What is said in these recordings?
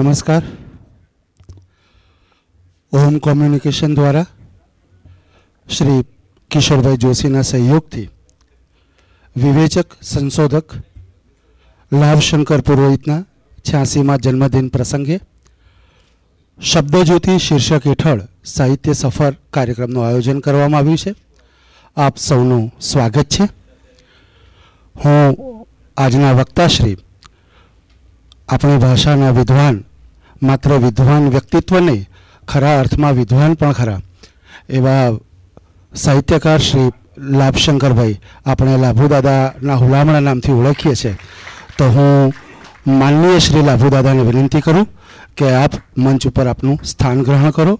નમસ્કાર ઓમ કોમ્યુનિકેશન દ્વારા શ્રી કિશોરભાઈ જોશીના સહયોગથી વિવેચક સંશોધક લાભશંકર પુરોહિતના છ્યાસીમાં જન્મદિન પ્રસંગે શબ્દજ્યોતિ શીર્ષક હેઠળ સાહિત્ય સફર કાર્યક્રમનું આયોજન કરવામાં આવ્યું છે આપ સૌનું સ્વાગત છે હું આજના વક્તાશ્રી આપણી ભાષાના વિદ્વાન માત્ર વિદ્વાન વ્યક્તિત્વ નહીં ખરા અર્થમાં વિદ્વાન પણ ખરા એવા સાહિત્યકાર શ્રી લાભશંકરભાઈ આપણે લાભુદાદાના હુલામણા નામથી ઓળખીએ છીએ તો હું માનનીય શ્રી લાભુદાદાને વિનંતી કરું કે આપ મંચ ઉપર આપનું સ્થાન ગ્રહણ કરો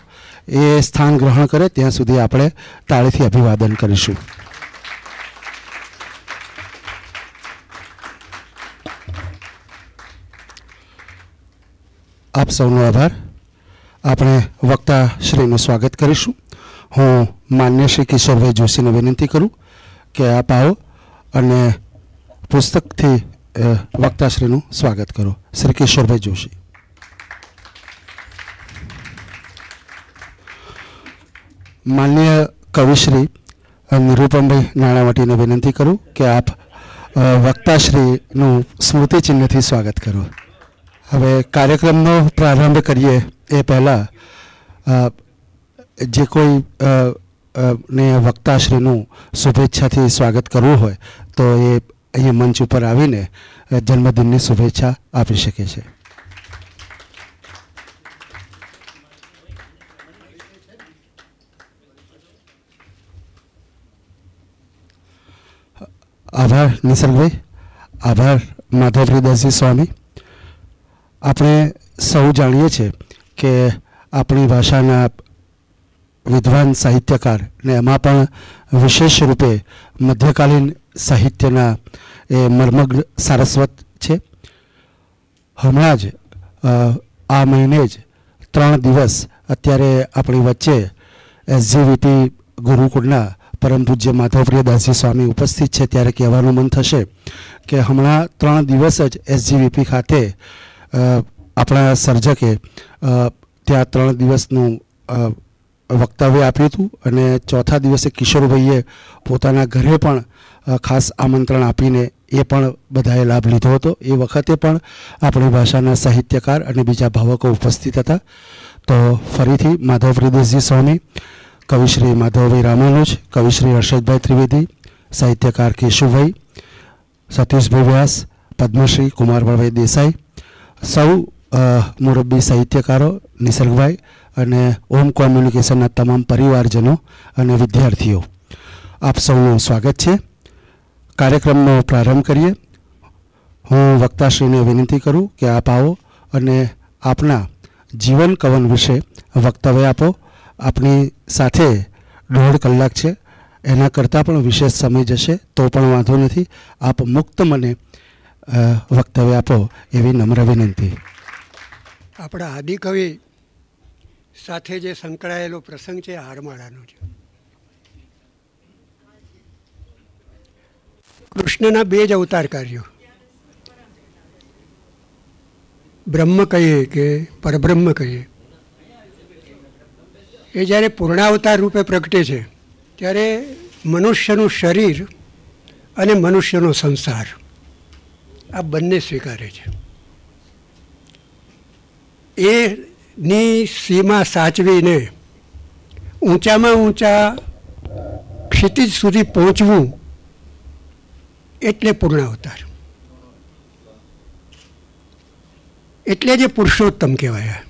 એ સ્થાન ગ્રહણ કરે ત્યાં સુધી આપણે તાળીથી અભિવાદન કરીશું આપ સૌનો આભાર આપણે વક્તાશ્રીનું સ્વાગત કરીશું હું માન્ય શ્રી કિશોરભાઈ જોશીને વિનંતી કરું કે આપ આવો અને પુસ્તકથી વક્તાશ્રીનું સ્વાગત કરો શ્રી કિશોરભાઈ જોશી માન્ય કવિશ્રી નિરૂપમભાઈ નાણાવટીને વિનંતી કરું કે આપ વક્તાશ્રીનું સ્મૃતિચિહ્નથી સ્વાગત કરો હવે કાર્યક્રમનો પ્રારંભ કરીએ એ પહેલાં જે કોઈ ને વક્તાશ્રીનું શુભેચ્છાથી સ્વાગત કરવું હોય તો એ અહીંયા મંચ ઉપર આવીને જન્મદિનની શુભેચ્છા આપી શકે છે આભાર નિસર્ગભાઈ આભાર માધવપ્રિયદાસજી સ્વામી આપણે સૌ જાણીએ છીએ કે આપણી ભાષાના વિદ્વાન સાહિત્યકાર ને એમાં પણ વિશેષ રૂપે મધ્યકાલીન સાહિત્યના એ મર્મગ્ન સારસ્વત છે હમણાં જ આ મહિને જ ત્રણ દિવસ અત્યારે આપણી વચ્ચે એસજીવીપી ગુરુકુળના પરમ પૂજ્ય માધવપ્રિય દાસજી સ્વામી ઉપસ્થિત છે ત્યારે કહેવાનું મન થશે કે હમણાં ત્રણ દિવસ જ એસજીવીપી ખાતે આપણા સર્જકે ત્યાં ત્રણ દિવસનું વક્તવ્ય આપ્યું હતું અને ચોથા દિવસે કિશોરભાઈએ પોતાના ઘરે પણ ખાસ આમંત્રણ આપીને એ પણ બધાએ લાભ લીધો હતો એ વખતે પણ આપણી ભાષાના સાહિત્યકાર અને બીજા ભાવકો ઉપસ્થિત હતા તો ફરીથી માધવ પ્રદેશજી સ્વામી કવિશ્રી માધવભાઈ રામાનુજ કવિશ્રી હર્ષદભાઈ ત્રિવેદી સાહિત્યકાર કેશુભાઈ સતીશભાઈ વ્યાસ પદ્મશ્રી કુમારભાઈ દેસાઈ સૌ મુરબ્બી સાહિત્યકારો નિસર્ગભાઈ અને ઓમ કોમ્યુનિકેશનના તમામ પરિવારજનો અને વિદ્યાર્થીઓ આપ સૌનું સ્વાગત છે કાર્યક્રમનો પ્રારંભ કરીએ હું વક્તાશ્રીને વિનંતી કરું કે આપ આવો અને આપના જીવન કવન વિશે વક્તવ્ય આપો આપની સાથે દોઢ કલાક છે એના કરતાં પણ વિશેષ સમય જશે તો પણ વાંધો નથી આપ મુક્ત મને વક્તવ્ય આપો એવી નમ્ર વિનંતી આપણા આદિકવિ સાથે જે સંકળાયેલો પ્રસંગ છે હારમાળાનો છે કૃષ્ણના બે જ અવતાર કાર્યો બ્રહ્મ કહીએ કે પરબ્રહ્મ કહીએ એ જ્યારે પૂર્ણાવતાર રૂપે પ્રગટે છે ત્યારે મનુષ્યનું શરીર અને મનુષ્યનો સંસાર આ બંને સ્વીકારે છે એની સીમા સાચવીને ઊંચામાં ઊંચા ક્ષિતિજ સુધી પહોંચવું એટલે અવતાર એટલે જે પુરુષોત્તમ કહેવાયા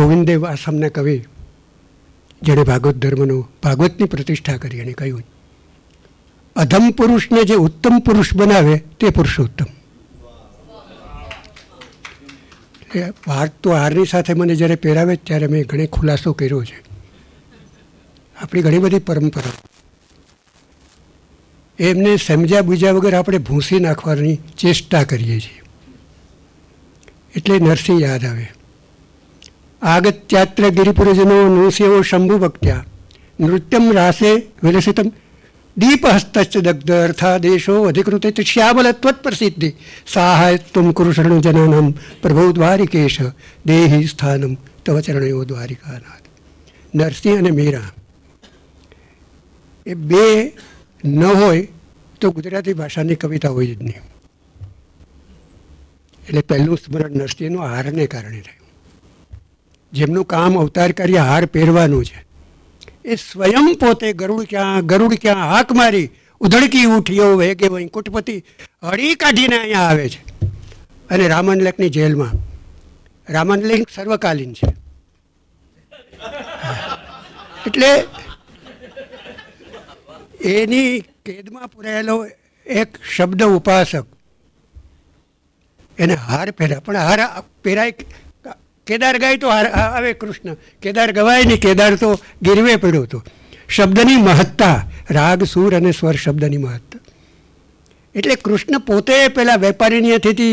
ગોવિંદદેવ આસામના કવિ જેણે ભાગવત ધર્મનો ભાગવતની પ્રતિષ્ઠા કરી અને કહ્યું અધમ પુરુષને જે ઉત્તમ પુરુષ બનાવે તે પુરુષોત્તમ વાત તો હારની સાથે મને જ્યારે પહેરાવે ત્યારે મેં ઘણી ખુલાસો કર્યો છે આપણી ઘણી બધી પરંપરા એમને સમજ્યા બુજ્યા વગર આપણે ભૂંસી નાખવાની ચેષ્ટા કરીએ છીએ એટલે નરસિંહ યાદ આવે આગત્યાત્ર ગિરિપુરજનો નૃસિંહો શંભુ ભક્ત્યા નૃત્યમ રાસે વિલસિતમ दीपहस्तश्च दग्धर्थादेशो अधिकृते च श्यामलत्वत्प्रसिद्धि साहाय्यत्वं कुरुषणं जनानां प्रभो દ્વારિકેશ દેહી સ્થાનમ તવ ચરણયો દ્વારિકાનાથ નરસિંહ અને મીરા એ બે ન હોય તો ગુજરાતી ભાષાની કવિતા હોય જ નહીં એટલે પહેલું સ્મરણ નરસિંહનું હારને કારણે થયું જેમનું કામ અવતાર કરી હાર પહેરવાનું છે એ સ્વયં પોતે ગરુડ ક્યાં ગરુડ ક્યાં હાક મારી ઉધડકી ઉઠ્યો વેગે વૈકુંઠપતિ હળી કાઢીને અહીંયા આવે છે અને રામન જેલમાં રામન સર્વકાલીન છે એટલે એની કેદમાં પુરાયેલો એક શબ્દ ઉપાસક એને હાર પહેરા પણ હાર પહેરાય કેદાર ગાય તો આવે કૃષ્ણ કેદાર ગવાય ને કેદાર તો ગીરવે પડ્યો હતો શબ્દની મહત્તા રાગ સૂર અને સ્વર શબ્દની મહત્તા એટલે કૃષ્ણ પોતે પેલા વેપારીની અતિથિ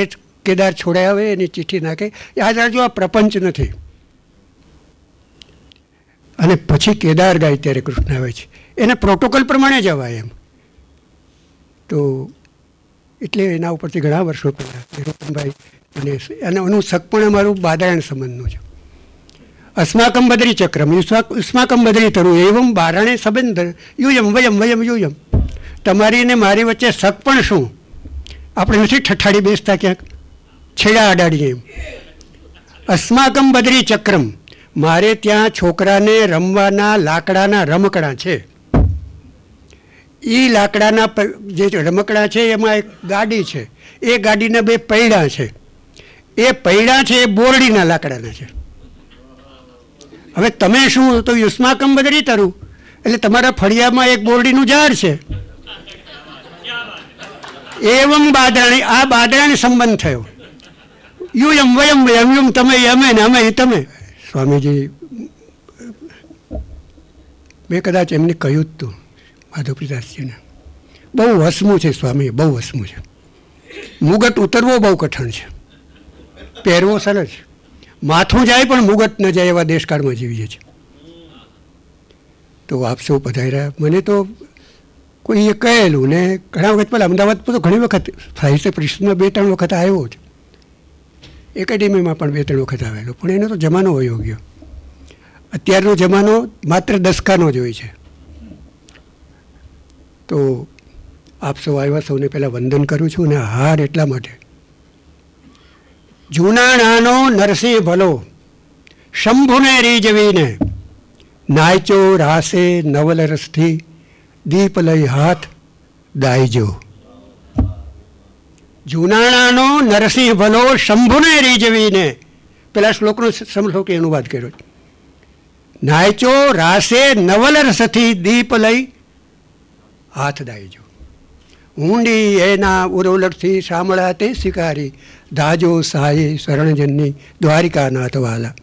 એ કેદાર છોડાય આવે એની ચિઠ્ઠી નાખે યાદ રાખજો આ પ્રપંચ નથી અને પછી કેદાર ગાય ત્યારે કૃષ્ણ આવે છે એને પ્રોટોકોલ પ્રમાણે જ અવાય એમ તો એટલે એના ઉપરથી ઘણા વર્ષો પહેલાં નિરૂપનભાઈ અને એનું શક પણ અમારું બાદાયણ સંબંધનું છે અસ્માકમ બદરી ચક્રમ યુષ્માકમ બદરી તરું એવમ બારણે સંબંધ યુયમ વયમ વયમ યુયમ તમારી અને મારી વચ્ચે શક પણ શું આપણે નથી ઠઠાડી બેસતા ક્યાંક છેડા અડાડીએ એમ અસ્માકમ બદરી ચક્રમ મારે ત્યાં છોકરાને રમવાના લાકડાના રમકડા છે એ લાકડાના જે રમકડા છે એમાં એક ગાડી છે એ ગાડીના બે પૈડા છે એ પૈડા છે એ બોરડીના લાકડાના છે હવે તમે શું તો યુષ્માકમ બદલી તરું એટલે તમારા ફળિયામાં એક બોરડીનું ઝાડ છે એવમ બાદરાણી આ બાદરાને સંબંધ થયો યુ એમ વયમ વયમ યુમ તમે અમે ને અમે તમે સ્વામીજી મેં કદાચ એમને કહ્યું જ હતું માધવપ્રદાસજીને બહુ હસમું છે સ્વામી બહુ હસમું છે મુગટ ઉતરવો બહુ કઠણ છે પહેરવો સરસ માથું જાય પણ મુગત ન જાય એવા દેશકાળમાં જીવીએ છે તો આપશો સૌ રહ્યા મને તો કોઈ એ કહેલું ને ઘણા વખત પહેલાં અમદાવાદ તો ઘણી વખત સાહિત્ય પરિષદમાં બે ત્રણ વખત આવ્યો છે એકેડેમીમાં પણ બે ત્રણ વખત આવેલો પણ એનો તો જમાનો વયો ગયો અત્યારનો જમાનો માત્ર દસકાનો જ હોય છે તો આપશો સૌ આવ્યા સૌને પહેલાં વંદન કરું છું અને હાર એટલા માટે જૂનાણાનો નરસિંહ ભલો શંભુને રીજવીને નાયચો રાસે નવલરસથી દીપ લઈ હાથ દાઈજો જૂનાણાનો નરસિંહ ભલો શંભુને રીજવીને પેલા શ્લોકનો સમશ્લોકે અનુવાદ કર્યો છે નાયચો રાસે નવલરસથી દીપ લઈ હાથ દાઈજો ઊંડી એના ઉરોલરથી સાંભળા તે શિકારી દાજો સહાય શરણજનની દ્વારિકાનાથ વાલા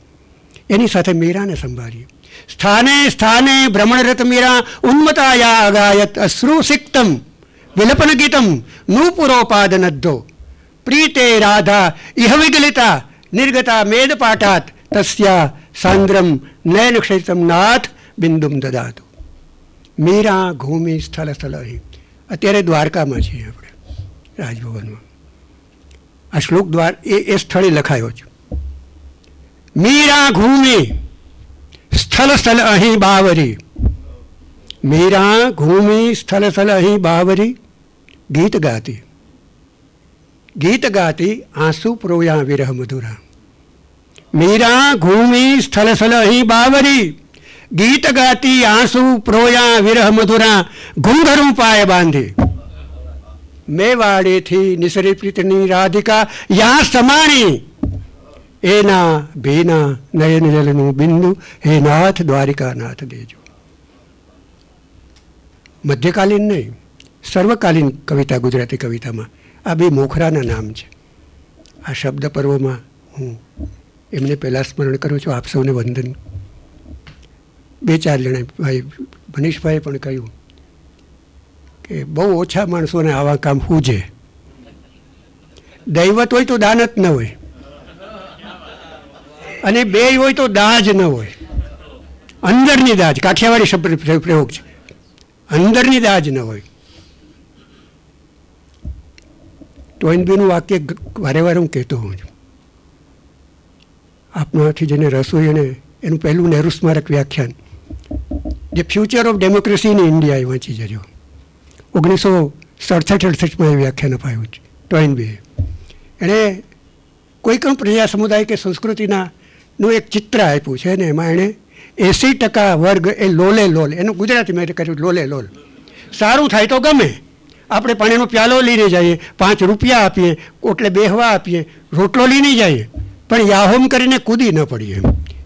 એની સાથે મીરાને સંભાળીએ સ્થાને સ્થાને ભ્રમણરત મીરા ઉન્મતાયા અગાયત અશ્રુસિક્તમ વિલપન ગીતમ નૂપુરોપાદનદ્ધો પ્રીતે રાધા ઇહ વિગલિતા નિર્ગતા મેદપાઠાત તસ્યા સાંદ્રમ નયનક્ષેત્રમ નાથ બિંદુમ દદાતુ મીરા ઘૂમી સ્થળ સ્થળ અત્યારે દ્વારકામાં છીએ આપણે રાજભવનમાં આ શ્લોક દ્વાર એ એ સ્થળે લખાયો છે મીરા ઘૂમે સ્થળ સ્થળ અહીં બાવરી મીરા ઘૂમી સ્થળ સ્થળ અહીં બાવરી ગીત ગાતી ગીત ગાતી આંસુ પ્રોયા વિરહ મધુરા મીરા ઘૂમી સ્થળ સ્થળ અહીં બાવરી ગીત ગાતી આંસુ પ્રોયા વિરહ મધુરા ઘૂંઘરું પાય બાંધી મેવાડીથી નિસરી પ્રીતની રાધિકા યા સમાણી એના ભીના નયન જલનું બિંદુ હે નાથ દ્વારિકાનાથ દેજો મધ્યકાલીન નહીં સર્વકાલીન કવિતા ગુજરાતી કવિતામાં આ બે મોખરાના નામ છે આ શબ્દ પર્વમાં હું એમને પહેલાં સ્મરણ કરું છું આપ સૌને વંદન બે ચાર જણા ભાઈ મનીષભાઈએ પણ કહ્યું કે બહુ ઓછા માણસોને આવા કામ પૂજે દૈવત હોય તો દાન જ ન હોય અને બે હોય તો દાજ ન હોય અંદરની દાજ કાઠિયાવાડી શબ્દ પ્રયોગ છે અંદરની દાજ ન હોય ટોઇનબીનું વાક્ય વારે વારે હું કહેતો હોઉં છું આપણાથી જેને રસોઈ અને એનું પહેલું નહેરુ સ્મારક વ્યાખ્યાન જે future of democracy in India એ વાંચી જજો ઓગણીસો સડસઠ અડસઠમાં એ વ્યાખ્યાન અપાયું છે ટોઇનબીએ એણે કોઈપણ પ્રજા સમુદાય કે સંસ્કૃતિના નું એક ચિત્ર આપ્યું છે ને એમાં એણે એંસી ટકા વર્ગ એ લોલે લોલ એનું ગુજરાતીમાં એટલે કર્યું લોલે લોલ સારું થાય તો ગમે આપણે પાણીનો પ્યાલો લઈને જઈએ પાંચ રૂપિયા આપીએ ઓટલે બેહવા આપીએ રોટલો લઈને જઈએ પણ યાહોમ કરીને કૂદી ન પડીએ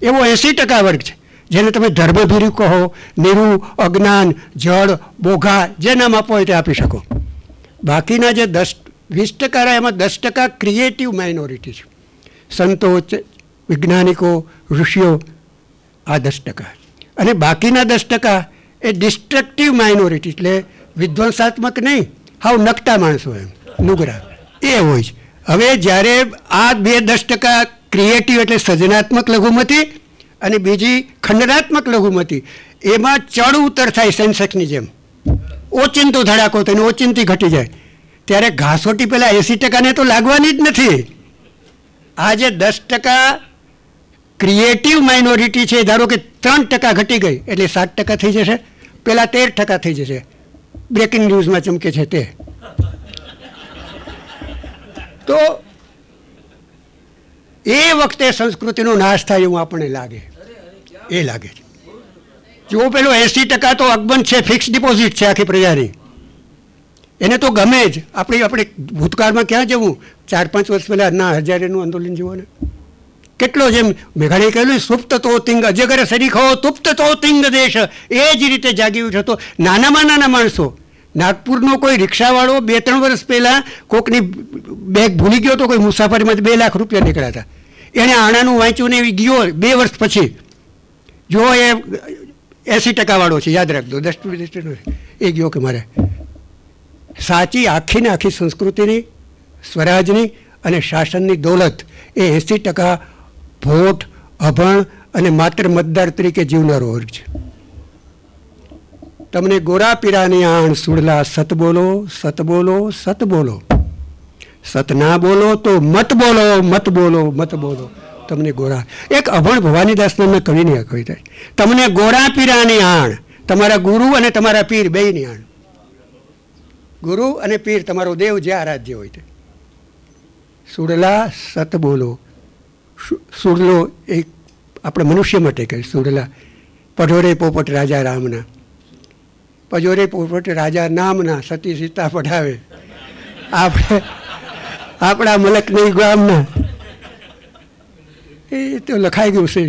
એવો એંસી ટકા વર્ગ છે જેને તમે ધર્મભીરું કહો નિરુ અજ્ઞાન જળ બોઘા જે નામ આપો એ આપી શકો બાકીના જે દસ વીસ ટકા એમાં દસ ટકા ક્રિએટિવ માઇનોરિટી છે સંતો વૈજ્ઞાનિકો ઋષિઓ આ દસ ટકા અને બાકીના દસ ટકા એ ડિસ્ટ્રક્ટિવ માઇનોરિટી એટલે વિધ્વંસાત્મક નહીં હાવ નકટા માણસો એમ નુગરા એ હોય છે હવે જ્યારે આ બે દસ ટકા ક્રિએટિવ એટલે સર્જનાત્મક લઘુમતી અને બીજી ખંડનાત્મક લઘુમતી એમાં ચડ ઉતર થાય સેન્સેક્સની જેમ ઓચિંતો ધડાકો થઈને ઓચિંતી ઘટી જાય ત્યારે ઘાસોટી પહેલાં એંસી ટકાને તો લાગવાની જ નથી આજે દસ ટકા ક્રિએટિવ માઇનોરિટી છે ધારો કે ત્રણ ટકા ઘટી ગઈ એટલે સાત ટકા થઈ જશે પહેલાં તેર ટકા થઈ જશે બ્રેકિંગ ન્યૂઝમાં ચમકે છે તે તો એ વખતે સંસ્કૃતિનો નાશ થાય એવું આપણને લાગે એ લાગે છે જો પેલો એંસી ટકા તો અકબંધ છે ફિક્સ ડિપોઝિટ છે આખી પ્રજાની એને તો ગમે જ આપણે આપણે ભૂતકાળમાં ક્યાં જવું ચાર પાંચ વર્ષ પહેલાં ના હજારેનું આંદોલન જુઓ કેટલો જેમ મેઘાણીએ કહેલું સુપ્ત તો તિંગ અજગર સરીખો તુપ્ત તો તિંગ દેશ એ જ રીતે જાગી ઉઠ્યો હતો નાનામાં નાના માણસો નાગપુરનો કોઈ રિક્ષાવાળો બે ત્રણ વર્ષ પહેલાં કોકની બેગ ભૂલી ગયો તો કોઈ મુસાફરીમાંથી બે લાખ રૂપિયા નીકળ્યા હતા એણે આણાનું વાંચ્યું ને એવી ગયો બે વર્ષ પછી જો એ એંસી ટકાવાળો છે યાદ રાખજો દસ દૃષ્ટિનો એ ગયો કે મારે સાચી આખીને આખી સંસ્કૃતિની સ્વરાજની અને શાસનની દોલત એ એંસી ટકા ભોટ અભણ અને માત્ર મતદાર તરીકે જીવનારો વર્ગ છે તમને ગોરા પીરાની આણ સુડલા સત બોલો સત બોલો સત બોલો સત ના બોલો તો મત બોલો મત બોલો મત બોલો તમને ગોળા એક અભણ ભવાનીદાસ નામના કવિની આ કવિતા તમને ગોળા પીરાની આણ તમારા ગુરુ અને તમારા પીર બેયની આણ ગુરુ અને પીર તમારો દેવ જે આરાધ્ય હોય તે સુરલા સત બોલો સુડલો એક આપણે મનુષ્ય માટે કહે સુરલા પઢોરે પોપટ રાજા રામના પજોરે પોપટ રાજા નામના સતી સીતા પઢાવે આપણે આપણા મલક નહીં ગામના એ તો લખાઈ ગયું છે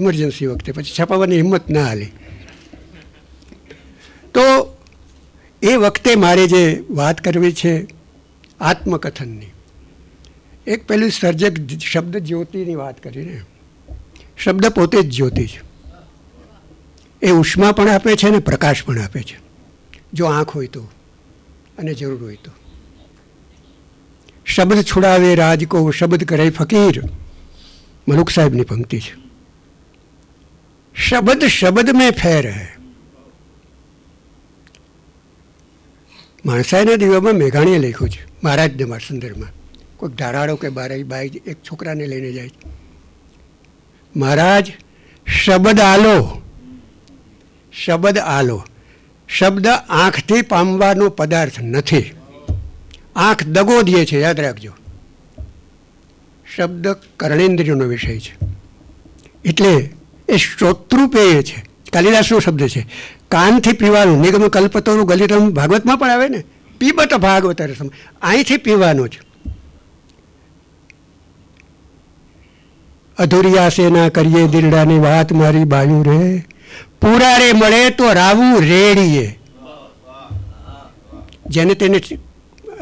ઇમરજન્સી વખતે પછી છાપાવાની હિંમત ના હાલી તો એ વખતે મારે જે વાત કરવી છે આત્મકથનની એક પેલું સર્જક શબ્દ જ્યોતિની વાત કરીને શબ્દ પોતે જ જ્યોતિ છે એ ઉષ્મા પણ આપે છે અને પ્રકાશ પણ આપે છે જો આંખ હોય તો અને જરૂર હોય તો શબ્દ છોડાવે રાજકો શબ્દ કરે ફકીર મનુખ સાહેબની પંક્તિ છે શબ્દ શબ્દ મેં ફેર હે માણસાઈના દીવામાં મેઘાણીએ લખ્યું છે મહારાજ મારા સંદર્ભમાં કોઈક ધારાડો કે બારાઈ બાઈ એક છોકરાને લઈને જાય મહારાજ શબ્દ આલો શબદ આલો શબ્દ આંખથી પામવાનો પદાર્થ નથી આંખ દગો દે છે યાદ રાખજો શબ્દ કર્ણેન્દ્રિયનો વિષય છે એટલે એ શ્રોતૃપેય છે કાલિદાસનો શબ્દ છે કાનથી પીવાનું મેં કલ્પતોનું ગલિતમ ભાગવતમાં પણ આવે ને પીબત ભાગવત રસમ અહીંથી પીવાનો છે અધુરિયા સેના કરીએ દિલડાની વાત મારી બાયું રે પૂરા રે મળે તો રાવું રેડીએ જેને તેને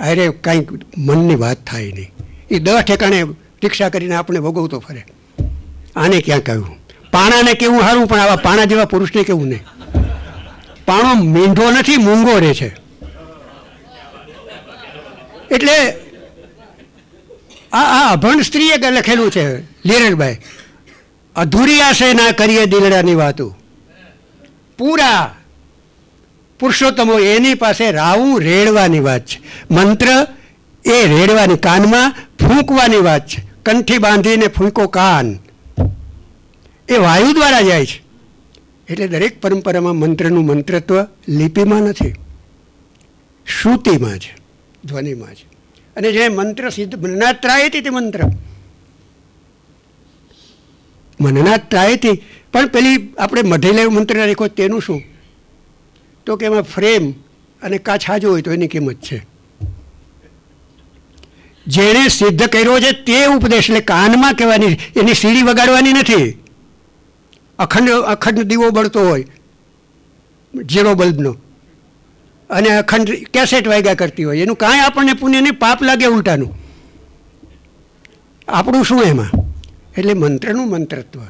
અરે કાંઈક મનની વાત થાય નહીં એ દસ ઠેકાણે રિક્ષા કરીને આપણે ભોગવતો ફરે આને ક્યાં કહ્યું પાણાને કેવું સારું પણ આવા પાણા જેવા પુરુષને કેવું નહીં પાણો મીંઢો નથી મૂંગો રહે છે એટલે આ આ અભણ સ્ત્રીએ લખેલું છે લીરણભાઈ અધૂરી આશે ના કરીએ દિલડાની વાતો પૂરા પુરુષોત્તમો એની પાસે રાવું રેડવાની વાત છે મંત્ર એ રેડવાની કાનમાં ફૂંકવાની વાત છે કંઠી બાંધીને ફૂંકો કાન એ વાયુ દ્વારા જાય છે એટલે દરેક પરંપરામાં મંત્રનું મંત્રત્વ લિપિમાં નથી શ્રુતિમાં છે ધ્વનિમાં છે અને જે મંત્ર સિદ્ધ મનના ત્રાયથી તે મંત્ર મનના ત્રાયથી પણ પેલી આપણે મઢેલા મંત્ર રાખ્યો તેનું શું તો કે એમાં ફ્રેમ અને કાછા જો હોય તો એની કિંમત છે જેણે સિદ્ધ કર્યો છે તે ઉપદેશ એટલે કાનમાં કહેવાની એની સીડી વગાડવાની નથી અખંડ અખંડ દીવો બળતો હોય ઝીરો બલ્બનો અને અખંડ કેસેટ વાગ્યા કરતી હોય એનું કાંઈ આપણને પુણ્યને પાપ લાગે ઉલટાનું આપણું શું એમાં એટલે મંત્રનું મંત્રત્વ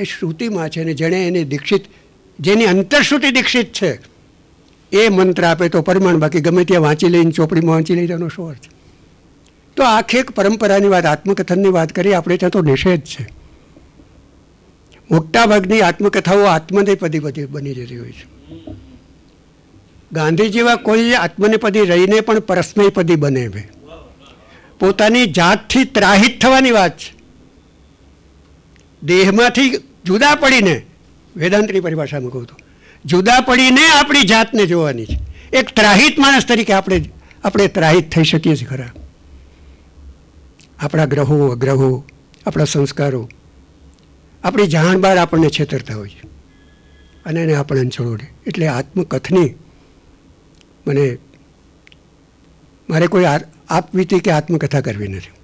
એ શ્રુતિમાં છે અને જેણે એને દીક્ષિત જેની અંતરશ્રુતિ દીક્ષિત છે એ મંત્ર આપે તો પરમાણ બાકી ગમે ત્યાં વાંચી લઈને ચોપડીમાં વાંચી લઈ જવાનો શું અર્થ તો આખી એક પરંપરાની વાત આત્મકથનની વાત કરીએ આપણે ત્યાં તો નિષેધ છે મોટાભાગની આત્મકથાઓ આત્મનેપદી બધી બની જતી હોય છે ગાંધી જેવા કોઈ આત્મનેપદી રહીને પણ પરસ્મયપદી બને છે પોતાની જાતથી ત્રાહિત થવાની વાત છે દેહમાંથી જુદા પડીને વેદાંતની પરિભાષામાં કહું તો જુદા પડીને આપણી જાતને જોવાની છે એક ત્રાહિત માણસ તરીકે આપણે આપણે ત્રાહિત થઈ શકીએ છીએ ખરા આપણા ગ્રહો અગ્રહો આપણા સંસ્કારો આપણી જાણ બહાર આપણને છેતરતા હોય છે અને એને આપણને છોડે એટલે આત્મકથની મને મારે કોઈ આપવીતી કે આત્મકથા કરવી નથી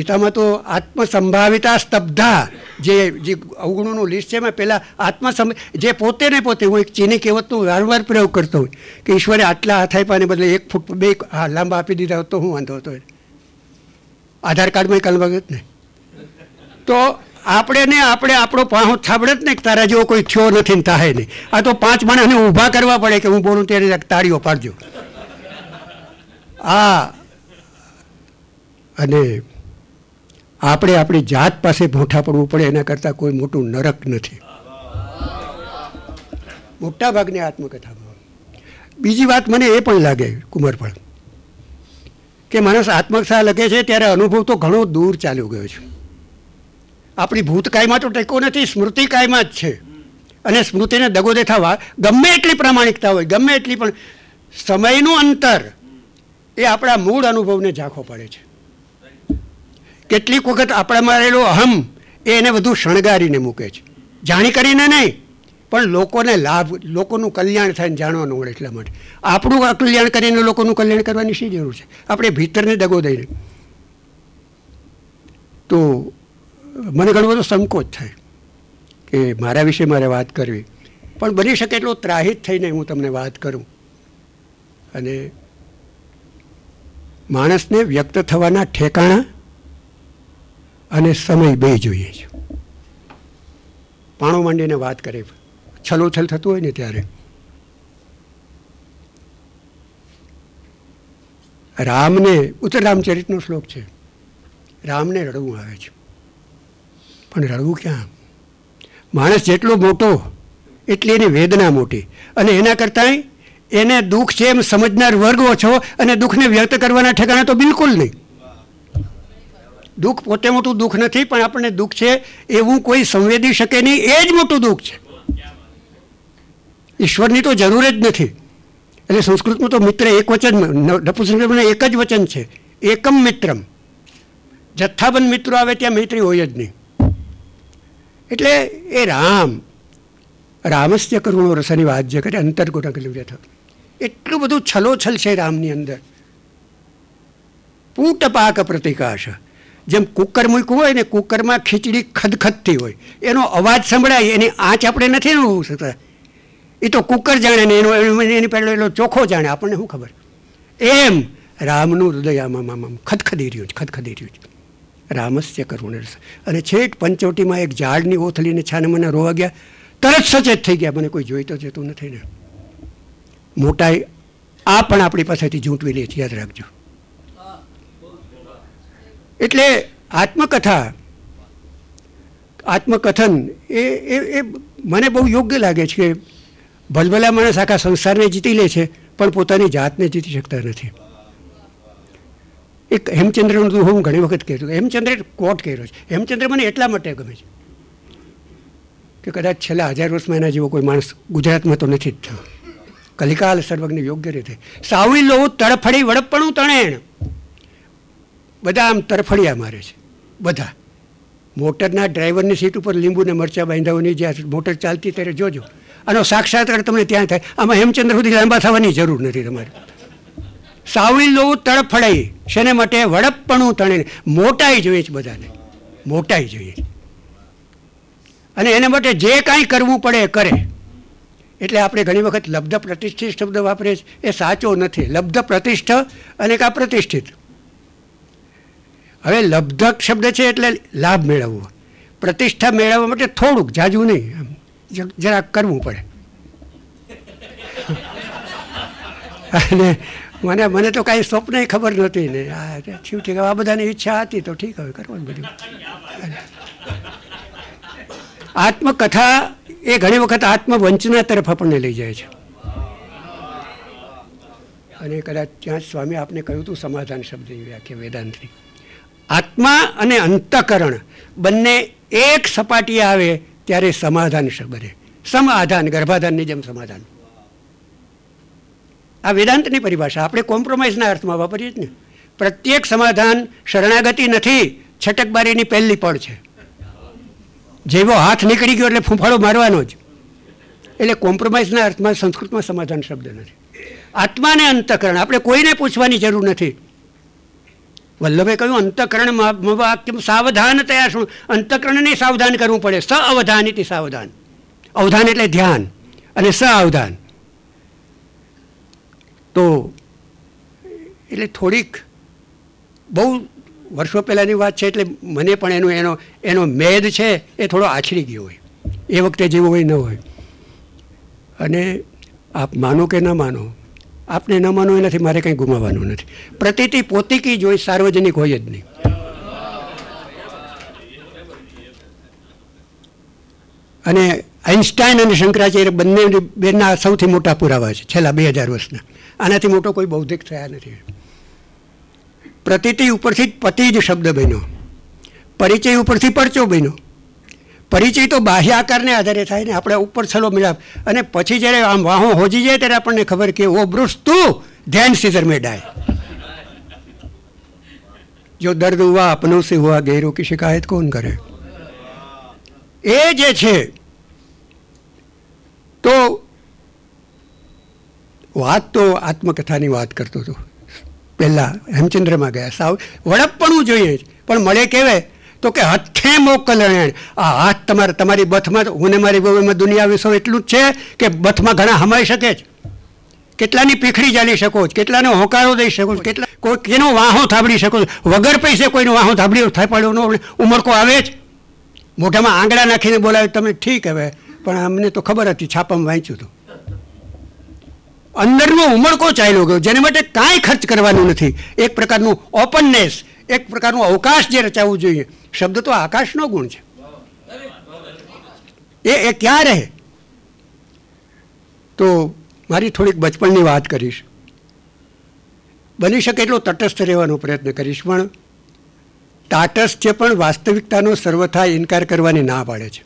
ગીતામાં તો આત્મસંભાવિતા સ્તબ્ધા જે જે અવગુણોનું લિસ્ટ છે એમાં પહેલાં આત્મસંભ જે પોતે ને પોતે હું એક ચીની કહેવતનો વારંવાર પ્રયોગ કરતો હોય કે ઈશ્વરે આટલા હાથ આપ્યાને બદલે એક ફૂટ બે લાંબા આપી દીધા હોત તો હું વાંધો હતો આધાર કાર્ડમાં કાલ વગત ને તો આપણે ને આપણે આપણો પાહો થાબડે જ ને તારા જેવો કોઈ થયો નથી ને થાય નહીં આ તો પાંચ માણસને ઊભા કરવા પડે કે હું બોલું ત્યારે તાળીઓ પાડજો આ અને આપણે આપણી જાત પાસે ભૂઠા પડવું પડે એના કરતાં કોઈ મોટું નરક નથી મોટાભાગની આત્મકથામાં બીજી વાત મને એ પણ લાગે કુંવર પણ કે માણસ આત્મકથા લખે છે ત્યારે અનુભવ તો ઘણો દૂર ચાલ્યો ગયો છે આપણી ભૂતકાયમાં તો ટેકો નથી સ્મૃતિકાયમાં જ છે અને સ્મૃતિને દગો દેખાવા ગમે એટલી પ્રામાણિકતા હોય ગમે એટલી પણ સમયનું અંતર એ આપણા મૂળ અનુભવને ઝાંખો પડે છે કેટલીક વખત આપણામાં રહેલો અહમ એ એને વધુ શણગારીને મૂકે છે જાણી કરીને નહીં પણ લોકોને લાભ લોકોનું કલ્યાણ થાય ને જાણવાનું હોય એટલા માટે આપણું કલ્યાણ કરીને લોકોનું કલ્યાણ કરવાની શી જરૂર છે આપણે ભીતરને દગો દઈને તો મને ઘણો બધો સંકોચ થાય કે મારા વિશે મારે વાત કરવી પણ બની શકે એટલો ત્રાહિત થઈને હું તમને વાત કરું અને માણસને વ્યક્ત થવાના ઠેકાણા અને સમય બે જોઈએ છે પાણો માંડીને વાત કરે છલોછલ થતું હોય ને ત્યારે રામને ઉત્તર રામચરિતનો શ્લોક છે રામને રડવું આવે છે પણ રડવું ક્યાં માણસ જેટલો મોટો એટલી એની વેદના મોટી અને એના કરતાંય એને દુઃખ છે એમ સમજનાર વર્ગ ઓછો અને દુઃખને વ્યક્ત કરવાના ઠેકાણા તો બિલકુલ નહીં દુઃખ પોતે મોટું દુઃખ નથી પણ આપણને દુઃખ છે એવું કોઈ સંવેદી શકે નહીં એ જ મોટું દુઃખ છે ઈશ્વરની તો જરૂર જ નથી એટલે સંસ્કૃતમાં તો મિત્ર એક વચન નપુસંક્રમણ એક જ વચન છે એકમ મિત્રમ જથ્થાબંધ મિત્રો આવે ત્યાં મૈત્રી હોય જ નહીં એટલે એ રામ રામસ્ય કરુણો રસાની વાત જે કરે અંતર્ગુણકલું વ્યથ એટલું બધું છલોછલ છે રામની અંદર પૂટપાક પ્રતિકાશ જેમ કુકર મૂક્યું હોય ને કુકરમાં ખીચડી ખદખદતી હોય એનો અવાજ સંભળાય એની આંચ આપણે નથી અનુભવી શકતા એ તો કુકર જાણે ને એનો એની પહેલો એનો ચોખ્ખો જાણે આપણને શું ખબર એમ રામનું હૃદય આમાં આમ ખદખદી રહ્યું છે ખદખદી રહ્યું છે રામસ્ય કરવું અને છેક પંચોટીમાં એક ઝાડની ઓથલીને છાને મને રોવા ગયા તરત સચેત થઈ ગયા મને કોઈ જોઈ તો જતું નથી ને મોટાઈ આ પણ આપણી પાસેથી ઝૂંટવી લે છે યાદ રાખજો એટલે આત્મકથા આત્મકથન એ એ મને બહુ યોગ્ય લાગે છે કે ભલભલા માણસ આખા સંસારને જીતી લે છે પણ પોતાની જાતને જીતી શકતા નથી એક હેમચંદ્રનું હું ઘણી વખત કહેતો હેમચંદ્રે કોટ કર્યો છે હેમચંદ્ર મને એટલા માટે ગમે છે કે કદાચ છેલ્લા હજાર વર્ષમાં એના જેવો કોઈ માણસ ગુજરાતમાં તો નથી જ થયો કલિકાલ સર્વજ્ઞ યોગ્ય રીતે સાવી લોવું તડફડી વડપણું તણેણ બધા આમ તરફડિયા મારે છે બધા મોટરના ડ્રાઈવરની સીટ ઉપર લીંબુ ને મરચાં બાંધાઓની જ્યાં મોટર ચાલતી ત્યારે જોજો આનો સાક્ષાત્કાર તમને ત્યાં થાય આમાં હેમચંદ્ર સુધી લાંબા થવાની જરૂર નથી તમારે સાવલી લો તડફડાઈ શેને માટે વડપણું તણે મોટાઈ જોઈએ છે બધાને મોટાઈ જોઈએ અને એને માટે જે કાંઈ કરવું પડે એ કરે એટલે આપણે ઘણી વખત લબ્ધ પ્રતિષ્ઠિત શબ્દ વાપરીએ છીએ એ સાચો નથી લબ્ધ પ્રતિષ્ઠ અને કા પ્રતિષ્ઠિત હવે લબ્ધક શબ્દ છે એટલે લાભ મેળવવો પ્રતિષ્ઠા મેળવવા માટે થોડુંક જાજુ નહીં એમ જરાક કરવું પડે અને મને મને તો કાંઈ સ્વપ્ન ખબર નહોતી ને આ છેવટે આ બધાની ઈચ્છા હતી તો ઠીક હવે કરવાનું બધું આત્મકથા એ ઘણી વખત આત્મવંચના તરફ આપણને લઈ જાય છે અને કદાચ ત્યાં જ સ્વામી આપને કહ્યું હતું સમાધાન શબ્દ વ્યાખ્યા વેદાંતની આત્મા અને અંતઃકરણ બંને એક સપાટીએ આવે ત્યારે સમાધાન બને સમાધાન ગર્ભાધાનની જેમ સમાધાન આ વેદાંતની પરિભાષા આપણે કોમ્પ્રોમાઇઝના અર્થમાં વાપરીએ જ ને પ્રત્યેક સમાધાન શરણાગતિ નથી છટકબારીની પહેલી પળ છે જેવો હાથ નીકળી ગયો એટલે ફૂંફાળો મારવાનો જ એટલે કોમ્પ્રોમાઇઝના અર્થમાં સંસ્કૃતમાં સમાધાન શબ્દ નથી આત્માને અંતકરણ આપણે કોઈને પૂછવાની જરૂર નથી વલ્લભે કહ્યું અંતકરણ વાક્યમ સાવધાનતયા શું અંતકરણને સાવધાન કરવું પડે સ અવધાનિથી સાવધાન અવધાન એટલે ધ્યાન અને સ અવધાન તો એટલે થોડીક બહુ વર્ષો પહેલાંની વાત છે એટલે મને પણ એનો એનો એનો મેદ છે એ થોડો આછરી ગયો હોય એ વખતે જેવું હોય ન હોય અને આપ માનો કે ન માનો આપને ન માનવું નથી મારે કંઈ ગુમાવવાનું નથી પ્રતિતિ પોતિકી જોઈ સાર્વજનિક હોય જ નહીં અને આઇન્સ્ટાઈન અને શંકરાચાર્ય બંને બેના સૌથી મોટા પુરાવા છે છેલ્લા બે હજાર વર્ષના આનાથી મોટો કોઈ બૌદ્ધિક થયા નથી પ્રતિતિ ઉપરથી જ પતિ જ શબ્દ બન્યો પરિચય ઉપરથી પરચો બન્યો પરિચય તો બાહ્ય આકારને આધારે થાય ને આપણે ઉપર છલો મિલાપ અને પછી જ્યારે આમ વાહો હોજી જાય ત્યારે આપણને ખબર કે ઓ બ્રુસ તું ધ્યાન સીધર મેં જો દર્દ હુઆ અપનો સે હુઆ ગેરો કી શિકાયત કોણ કરે એ જે છે તો વાત તો આત્મકથાની વાત કરતો હતો પહેલાં હેમચંદ્રમાં ગયા સાવ વડપણું જોઈએ પણ મળે કેવાય તો કે હાથે મોકલણે આ હાથ તમારે તમારી બથમાં હું ને મારી ગોવીમાં દુનિયા વિશ્વ એટલું જ છે કે બથમાં ઘણા હમાઈ શકે જ કેટલાની પીખડી ચાલી શકો છો કેટલાને હોકારો દઈ શકો છો કેટલા કોઈ કેનો વાહો થાબડી શકો છો વગર પૈસે કોઈનો વાહો થાબડી થાપડ્યો ઉમરકો આવે જ મોઢામાં આંગળા નાખીને બોલાવે તમે ઠીક હવે પણ અમને તો ખબર હતી છાપામાં વાંચ્યું હતું અંદરનો ઉમળકો ચાલ્યો ગયો જેને માટે કાંઈ ખર્ચ કરવાનું નથી એક પ્રકારનું ઓપનનેસ એક પ્રકારનું અવકાશ જે રચાવવું જોઈએ શબ્દ તો આકાશનો ગુણ છે એ એ ક્યાં રહે તો મારી થોડીક બચપણની વાત કરીશ બની શકે એટલો તટસ્થ રહેવાનો પ્રયત્ન કરીશ પણ તાટસ્થ જે પણ વાસ્તવિકતાનો સર્વથા ઇનકાર કરવાની ના પાડે છે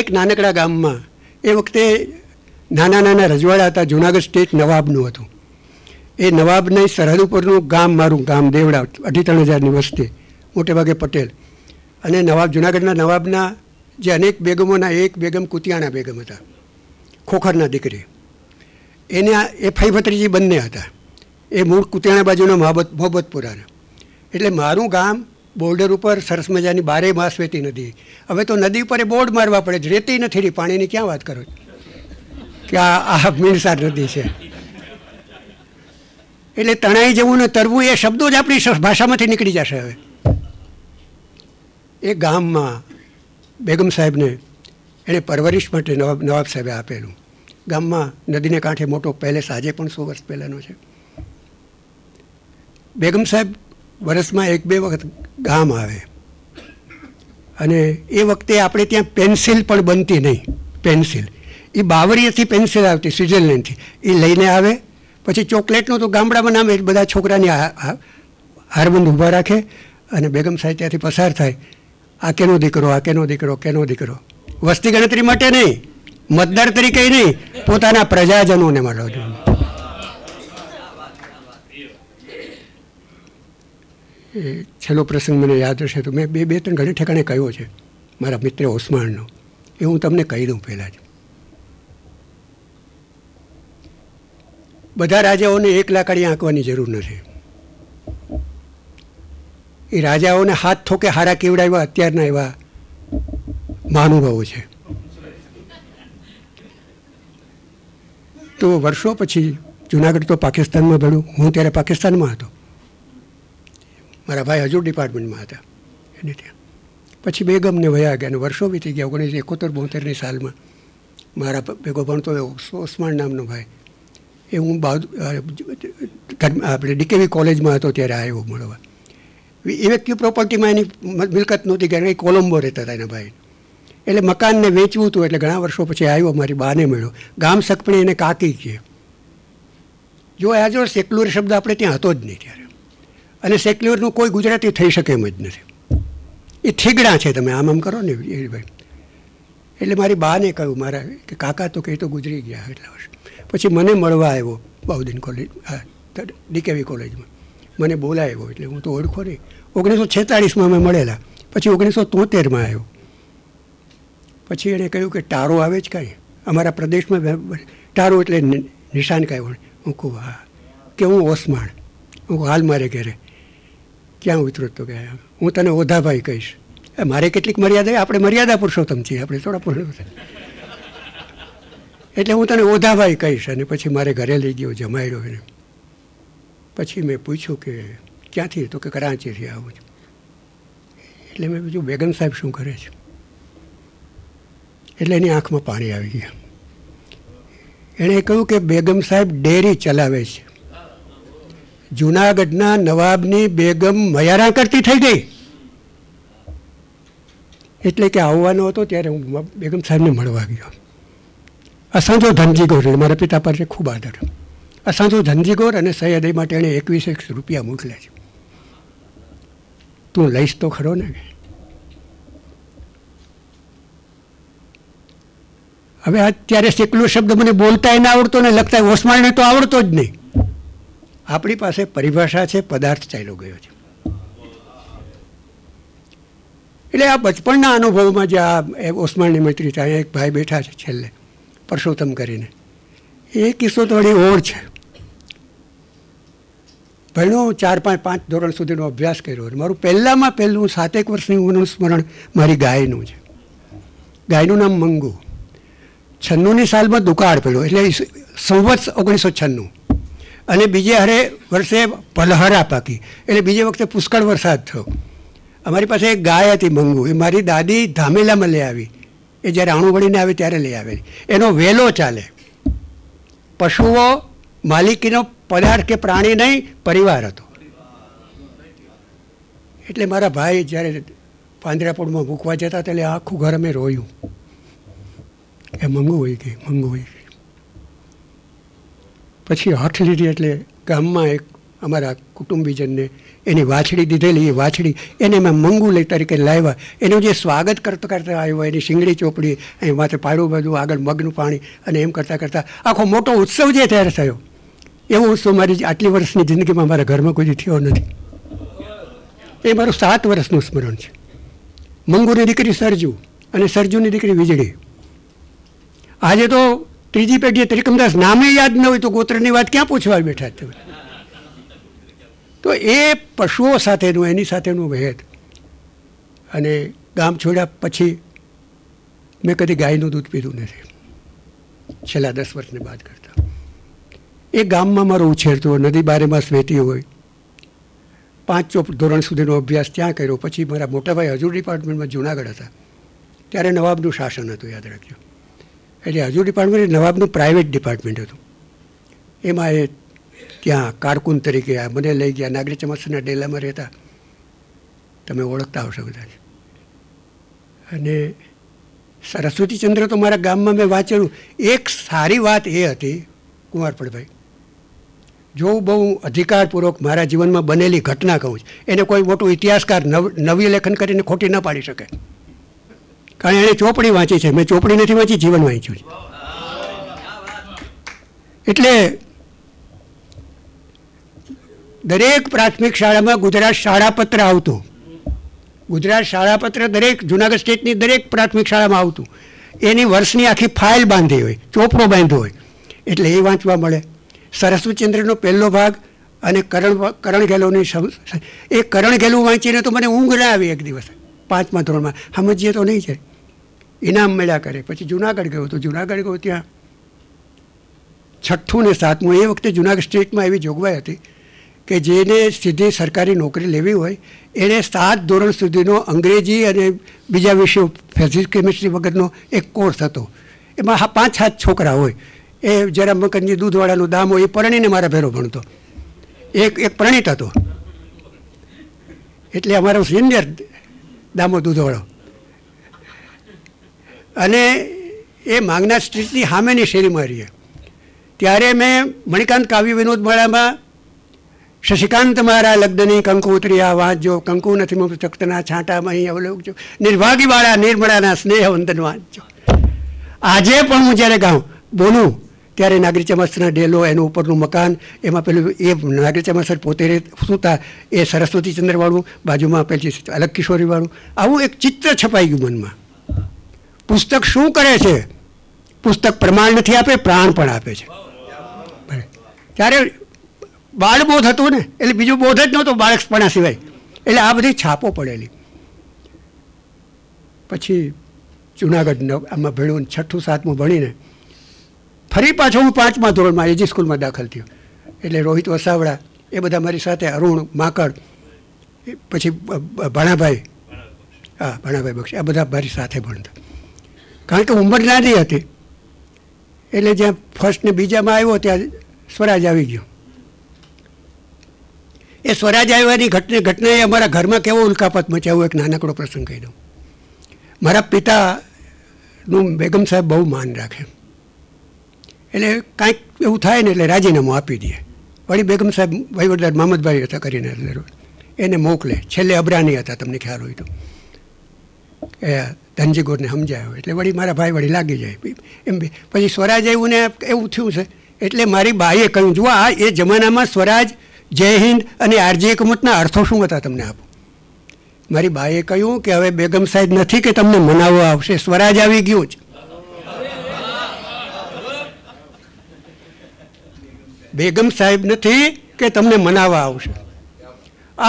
એક નાનકડા ગામમાં એ વખતે નાના નાના રજવાડા હતા જુનાગઢ સ્ટેટ નવાબનું હતું એ નવાબની સરહદ ઉપરનું ગામ મારું ગામ દેવડા અઢી ત્રણ હજારની વસ્તી મોટેભાગે પટેલ અને નવાબ જુનાગઢના નવાબના જે અનેક બેગમોના એક બેગમ કુતિયાણા બેગમ હતા ખોખરના દીકરી એને એ ફૈભત્રીજી બંને હતા એ મૂળ કુતિયાણા બાજુનો મહાબત મોહબ્બતપુરાના એટલે મારું ગામ બોર્ડર ઉપર સરસ મજાની બારે માસ વહેતી નદી હવે તો નદી ઉપર એ બોર્ડ મારવા પડે રેતી નથી પાણીની ક્યાં વાત કરો કે આ મીણસાર નદી છે એટલે તણાઈ જવું ને તરવું એ શબ્દો જ આપણી ભાષામાંથી નીકળી જશે હવે એ ગામમાં બેગમ સાહેબને એણે પરવરિશ માટે નવાબ નવાબ સાહેબે આપેલું ગામમાં નદીને કાંઠે મોટો પહેલે આજે પણ સો વર્ષ પહેલાંનો છે બેગમ સાહેબ વર્ષમાં એક બે વખત ગામ આવે અને એ વખતે આપણે ત્યાં પેન્સિલ પણ બનતી નહીં પેન્સિલ એ બાવરીએથી પેન્સિલ આવતી સ્વિટરલેન્ડથી એ લઈને આવે પછી ચોકલેટનું તો ગામડામાં નામે જ બધા છોકરાને હારબંધ ઊભા રાખે અને બેગમ સાહેબ ત્યાંથી પસાર થાય આ કેનો દીકરો આ કેનો દીકરો કેનો દીકરો વસ્તી ગણતરી માટે નહીં મતદાર તરીકે નહીં પોતાના પ્રજાજનોને મળો એ છેલ્લો પ્રસંગ મને યાદ હશે તો મેં બે બે ત્રણ ઘણી ઠેકાણે કહ્યો છે મારા મિત્ર ઓસમાણનો એ હું તમને કહી દઉં પહેલાં જ બધા રાજાઓને એક કાઢી આંકવાની જરૂર નથી એ રાજાઓને હાથ થોકે હારા કેવડાવ્યા અત્યારના એવા મહાનુભાવો છે તો વર્ષો પછી જુનાગઢ તો પાકિસ્તાનમાં ભણ્યું હું ત્યારે પાકિસ્તાનમાં હતો મારા ભાઈ હજુ ડિપાર્ટમેન્ટમાં હતા એને ત્યાં પછી બેગમને વયા ગયા અને વર્ષો વીતી ગયા ઓગણીસો એકોતેર બોતેરની સાલમાં મારા ભેગો ભણતો ઓસમાન નામનો ભાઈ એ હું બાદ આપણે ડીકેવી કોલેજમાં હતો ત્યારે આવ્યો મળવા ઇવેક્યુ પ્રોપર્ટીમાં એની મિલકત નહોતી કારણ કે કોલંબો રહેતા હતા એના ભાઈ એટલે મકાનને વેચવું હતું એટલે ઘણા વર્ષો પછી આવ્યો મારી બાને મળ્યો ગામ સકપણી એને કાકી છે જો એઝ સેક્યુલર શબ્દ આપણે ત્યાં હતો જ નહીં ત્યારે અને સેક્યુલરનું કોઈ ગુજરાતી થઈ શકે એમ જ નથી એ ઠીગડા છે તમે આમ આમ કરો ને ભાઈ એટલે મારી બાને કહ્યું મારા કે કાકા તો કહી તો ગુજરી ગયા એટલા વર્ષ પછી મને મળવા આવ્યો બાઉદ્દીન કોલેજ ડીકેવી કોલેજમાં મને બોલાવ્યો એટલે હું તો ઓળખો નહીં ઓગણીસો છેતાળીસમાં મેં મળેલા પછી ઓગણીસો તોતેરમાં આવ્યો પછી એણે કહ્યું કે ટારો આવે જ કાંઈ અમારા પ્રદેશમાં ટારો એટલે નિશાન કાંઈ હું કહું હા કે હું ઓસમાણ હું હાલ મારે ઘેરે ક્યાં ઉતરો તો કે હું તને ઓધાભાઈ કહીશ મારે કેટલીક મર્યાદા આપણે મર્યાદા પુરુષોત્તમ છીએ આપણે થોડા પુરુષોત્તમ એટલે હું તને ઓધાભાઈ કહીશ અને પછી મારે ઘરે લઈ ગયો જમાડ્યો એને પછી મેં પૂછ્યું કે ક્યાંથી તો કે કરાંચીથી આવું છું એટલે મેં બીજું બેગમ સાહેબ શું કરે છે એટલે એની આંખમાં પાણી આવી ગયા એણે કહ્યું કે બેગમ સાહેબ ડેરી ચલાવે છે જુનાગઢના નવાબની બેગમ મયારા કરતી થઈ ગઈ એટલે કે આવવાનો હતો ત્યારે હું બેગમ સાહેબને મળવા ગયો असांजो धनजीगोर મારા પિતા પાસે ખૂબ આદર અસાંજો ધનજીગોર અને સૈયદઈ માટે એણે એકવીસ એક રૂપિયા મોકલ્યા છે તું લઈશ તો ખરો ને હવે અત્યારે શેકલો શબ્દ મને બોલતા ના આવડતો ને લખતા ઓસમાણને તો આવડતો જ નહીં આપણી પાસે પરિભાષા છે પદાર્થ ચાલ્યો ગયો છે એટલે આ બચપણના અનુભવમાં જે આ ઓસમાણની મૈત્રી થાય એક ભાઈ બેઠા છે છેલ્લે પરસોત્તમ કરીને એ કિસ્સો તો વળી ઓળ છે ભણ્યો ચાર પાંચ પાંચ ધોરણ સુધીનો અભ્યાસ કર્યો મારું પહેલાંમાં પહેલું સાતેક વર્ષની ઉંમરનું સ્મરણ મારી ગાયનું છે ગાયનું નામ મંગુ છન્નુની સાલમાં દુકાળ પેલો એટલે સંવત્સ ઓગણીસો છન્નું અને બીજે હરે વર્ષે પલહરા પાકી એટલે બીજે વખતે પુષ્કળ વરસાદ થયો અમારી પાસે એક ગાય હતી મંગુ એ મારી દાદી ધામેલામાં લઈ આવી એ જ્યારે આણું વળીને આવે ત્યારે લઈ આવેલી એનો વેલો ચાલે પશુઓ માલિકીનો પદાર્થ કે પ્રાણી નહીં પરિવાર હતો એટલે મારા ભાઈ જ્યારે પાંજરાપોળમાં મૂકવા જતા ત્યારે આખું ઘર અમે રોયું એ મંગુ હોય ગઈ મંગુ હોય ગઈ પછી હઠ લીધી એટલે ગામમાં એક અમારા કુટુંબીજનને એની વાછડી દીધેલી એ વાછડી એને મેં મંગુલી તરીકે લાવ્યા એનું જે સ્વાગત કરતા કરતા આવ્યો એની શિંગડી ચોપડી અહીં માથે પાડું બધું આગળ મગનું પાણી અને એમ કરતાં કરતાં આખો મોટો ઉત્સવ જે ત્યારે થયો એવો ઉત્સવ મારી આટલી વર્ષની જિંદગીમાં મારા ઘરમાં કોઈ થયો નથી એ મારું સાત વર્ષનું સ્મરણ છે મંગુની દીકરી સરજુ અને સરજુની દીકરી વીજળી આજે તો ત્રીજી પેઢીએ ત્રિકમદાસ નામે યાદ ન હોય તો ગોત્રની વાત ક્યાં પૂછવા બેઠા તમે તો એ પશુઓ સાથેનું એની સાથેનું વહેદ અને ગામ છોડ્યા પછી મેં કદી ગાયનું દૂધ પીધું નથી છેલ્લા દસ વર્ષને બાદ કરતા એ ગામમાં મારો ઉછેરતો નદી બારેમાં વહેતી હોય પાંચ ચોપ ધોરણ સુધીનો અભ્યાસ ત્યાં કર્યો પછી મારા મોટાભાઈ હજુર ડિપાર્ટમેન્ટમાં જુનાગઢ હતા ત્યારે નવાબનું શાસન હતું યાદ રાખજો એટલે હજુર ડિપાર્ટમેન્ટ નવાબનું પ્રાઇવેટ ડિપાર્ટમેન્ટ હતું એમાં એ ત્યાં કારકુન તરીકે આ મને લઈ ગયા નાગરી ચોમાસાના ડેલામાં રહેતા તમે ઓળખતા આવશો કદાચ અને સરસ્વતીચંદ્ર તો મારા ગામમાં મેં વાંચેલું એક સારી વાત એ હતી કુંવારપડભાઈ જો બહુ અધિકારપૂર્વક મારા જીવનમાં બનેલી ઘટના કહું છું એને કોઈ મોટો ઇતિહાસકાર નવ નવી લેખન કરીને ખોટી ના પાડી શકે કારણ એણે ચોપડી વાંચી છે મેં ચોપડી નથી વાંચી જીવન વાંચ્યું છે એટલે દરેક પ્રાથમિક શાળામાં ગુજરાત શાળાપત્ર આવતું ગુજરાત શાળાપત્ર દરેક જુનાગઢ સ્ટેટની દરેક પ્રાથમિક શાળામાં આવતું એની વર્ષની આખી ફાઇલ બાંધી હોય ચોપડો બાંધ્યો હોય એટલે એ વાંચવા મળે સરસ્વતીચંદ્રનો પહેલો ભાગ અને કરણ કરણ ઘેલોની એ કરણ ઘેલું વાંચીને તો મને ઊંઘ ના આવી એક દિવસ પાંચમા ધોરણમાં સમજીએ તો નહીં છે ઇનામ મળ્યા કરે પછી જુનાગઢ ગયો તો જુનાગઢ ગયો ત્યાં છઠ્ઠું ને સાતમું એ વખતે જુનાગઢ સ્ટેટમાં એવી જોગવાઈ હતી કે જેને સીધી સરકારી નોકરી લેવી હોય એણે સાત ધોરણ સુધીનો અંગ્રેજી અને બીજા વિષયો ફિઝિક્સ કેમિસ્ટ્રી વગરનો એક કોર્સ હતો એમાં પાંચ સાત છોકરા હોય એ જ્યારે મકનજી દૂધવાળાનું દામ હોય એ પરણીને મારા ભેરો ભણતો એક એક પ્રણિત હતો એટલે અમારો સિનિયર દામો દૂધવાળો અને એ માંગના સ્ટ્રીટની સામેની શેરીમાં રહીએ ત્યારે મેં મણિકાંત કાવ્ય વિનોદ મેળામાં શશિકાંત મારા લગ્નની કંકુતરી આ વાંચજો કંકુ નથી મુક્ત ચક્તના છાંટામાં અહીં અવલોકજો નિર્ભાગીવાળા નિર્મળાના સ્નેહ વંદન વાંચજો આજે પણ હું જ્યારે ગાઉં બોલું ત્યારે નાગરી ચમસના ડેલો એનું ઉપરનું મકાન એમાં પેલું એ નાગરી ચમસર પોતે સૂતા એ સરસ્વતી ચંદ્રવાળું બાજુમાં પેલી અલગ કિશોરીવાળું આવું એક ચિત્ર છપાઈ ગયું મનમાં પુસ્તક શું કરે છે પુસ્તક પ્રમાણ નથી આપે પ્રાણ પણ આપે છે ત્યારે બાળબોધ હતું ને એટલે બીજું બોધ જ નહોતો બાળકપણા સિવાય એટલે આ બધી છાપો પડેલી પછી જુનાગઢનો આમાં ભણ્યું છઠ્ઠું સાતમું ભણીને ફરી પાછો હું પાંચમા ધોરણમાં એજી સ્કૂલમાં દાખલ થયો એટલે રોહિત વસાવડા એ બધા મારી સાથે અરુણ માકડ પછી ભણાભાઈ હા ભણાભાઈ બક્ષી આ બધા મારી સાથે ભણતા કારણ કે ઉંમર નાની હતી એટલે જ્યાં ફર્સ્ટ ને બીજામાં આવ્યો ત્યાં સ્વરાજ આવી ગયો એ સ્વરાજ આવ્યાની ઘટના ઘટનાએ અમારા ઘરમાં કેવો ઉલ્કાપાત મચાવ્યો એક નાનકડો પ્રસંગ કહી દઉં મારા પિતાનું બેગમ સાહેબ બહુ માન રાખે એટલે કાંઈક એવું થાય ને એટલે રાજીનામું આપી દે વળી બેગમ સાહેબ વહીવટદાર મામદભાઈ હતા કરીને એને મોકલે છેલ્લે અબરાની હતા તમને ખ્યાલ હોય તો એ ધનજીગોરને સમજાયો એટલે વળી મારા ભાઈ વળી લાગી જાય એમ પછી સ્વરાજ આવ્યું ને એવું થયું છે એટલે મારી બાઈએ કહ્યું જુઓ આ એ જમાનામાં સ્વરાજ જય હિન્દ અને આરજી એકમતના અર્થો શું હતા તમને આપું મારી બાએ કહ્યું કે હવે બેગમ સાહેબ નથી કે તમને મનાવવા આવશે સ્વરાજ આવી ગયું જ બેગમ સાહેબ નથી કે તમને મનાવવા આવશે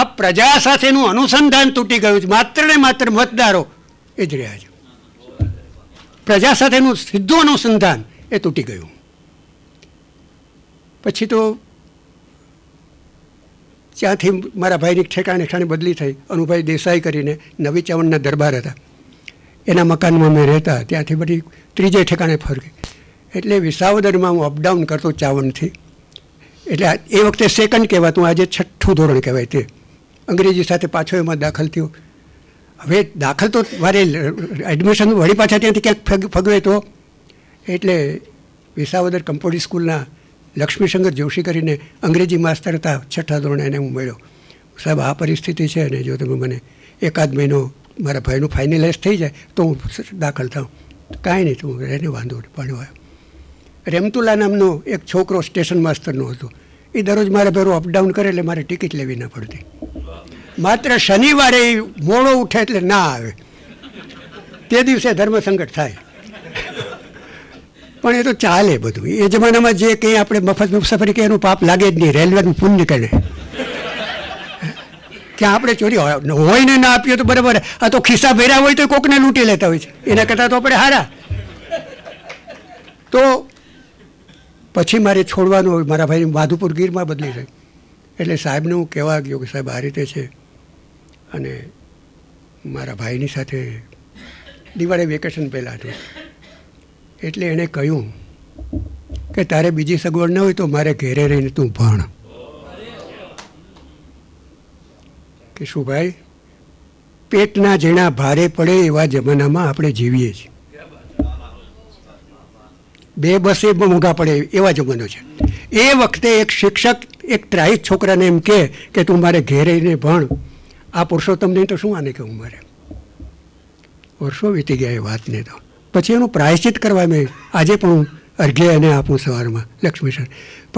આ પ્રજા સાથેનું અનુસંધાન તૂટી ગયું છે માત્ર ને માત્ર મતદારો એ જ રહ્યા છે પ્રજા સાથેનું સીધું અનુસંધાન એ તૂટી ગયું પછી તો ત્યાંથી મારા ભાઈની ઠેકાણે ઠેકાણે બદલી થઈ અનુભાઈ દેસાઈ કરીને નવી ચાવણના દરબાર હતા એના મકાનમાં મેં રહેતા ત્યાંથી બધી ત્રીજે ઠેકાણે ફરગી એટલે વિસાવદરમાં હું અપડાઉન કરતો ચાવણથી એટલે એ વખતે સેકન્ડ કહેવાતું આજે છઠ્ઠું ધોરણ કહેવાય તે અંગ્રેજી સાથે પાછો એમાં દાખલ થયો હવે દાખલ તો મારે એડમિશન વળી પાછા ત્યાંથી ક્યાંક ફગવે તો એટલે વિસાવદર કમ્પોડી સ્કૂલના લક્ષ્મીશંકર જોશી કરીને અંગ્રેજી માસ્તર હતા છઠ્ઠા ધોરણે એને હું મળ્યો સાહેબ આ પરિસ્થિતિ છે ને જો તમે મને એકાદ મહિનો મારા ભાઈનું ફાઇનલાઇઝ થઈ જાય તો હું દાખલ થાઉં કાંઈ નહીં તું રહેને વાંધો નહીં ભણવા રેમતુલા નામનો એક છોકરો સ્ટેશન માસ્તરનો હતો એ દરરોજ મારે ભેરું અપડાઉન કરે એટલે મારે ટિકિટ લેવી ના પડતી માત્ર શનિવારે મોડો ઉઠે એટલે ના આવે તે દિવસે ધર્મસંકટ થાય પણ એ તો ચાલે બધું એ જમાનામાં જે કંઈ આપણે મફત મુસાફરી કે એનું પાપ લાગે જ નહીં રેલવેનું પુણ્ય કરે કે આપણે ચોરી હોય ને ના આપીએ તો બરાબર આ તો ખિસ્સા ભર્યા હોય તો કોકને લૂંટી લેતા હોય છે એના કરતાં તો આપણે હારા તો પછી મારે છોડવાનું હોય મારા ભાઈ માધુપુર ગીરમાં બદલી જાય એટલે સાહેબને હું કહેવા ગયો કે સાહેબ આ રીતે છે અને મારા ભાઈની સાથે દિવાળી વેકેશન પહેલાં હતું એટલે એણે કહ્યું કે તારે બીજી સગવડ ન હોય તો મારે ઘેરે રહીને તું ભણ કે શું ભાઈ પેટના જેણા ભારે પડે એવા જમાનામાં આપણે જીવીએ છીએ બે બસે મોંઘા પડે એવા જમાનો છે એ વખતે એક શિક્ષક એક ત્રાહિત છોકરાને એમ કહે કે તું મારે ઘેરેને ભણ આ પુરુષોત્તમને તો શું આને કહું મારે વર્ષો વીતી ગયા એ વાતને તો પછી એનું પ્રાયશ્ચિત કરવા મેં આજે પણ હું અર્ઘ્ય એને આપું સવારમાં લક્ષ્મીસર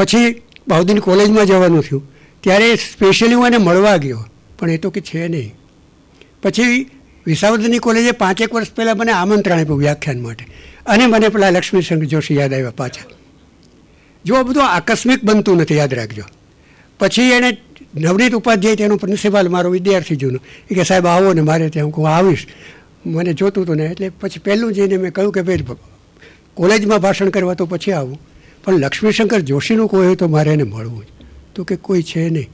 પછી બાઉદીન કોલેજમાં જવાનું થયું ત્યારે સ્પેશિયલી હું એને મળવા ગયો પણ એ તો કે છે નહીં પછી વિસાવદની કોલેજે પાંચેક વર્ષ પહેલાં મને આમંત્રણ આપ્યું વ્યાખ્યાન માટે અને મને પેલા લક્ષ્મીશંકર જોશી યાદ આવ્યા પાછા જો આ બધું આકસ્મિક બનતું નથી યાદ રાખજો પછી એણે નવનીત ઉપાધ્યાય તેનો પ્રિન્સિપાલ મારો વિદ્યાર્થી જૂનો કે સાહેબ આવો ને મારે ત્યાં હું આવીશ મને જોતું હતું ને એટલે પછી પહેલું જઈને મેં કહ્યું કે ભાઈ કોલેજમાં ભાષણ કરવા તો પછી આવું પણ લક્ષ્મીશંકર જોશીનું કોઈ હોય તો મારે એને મળવું તો કે કોઈ છે નહીં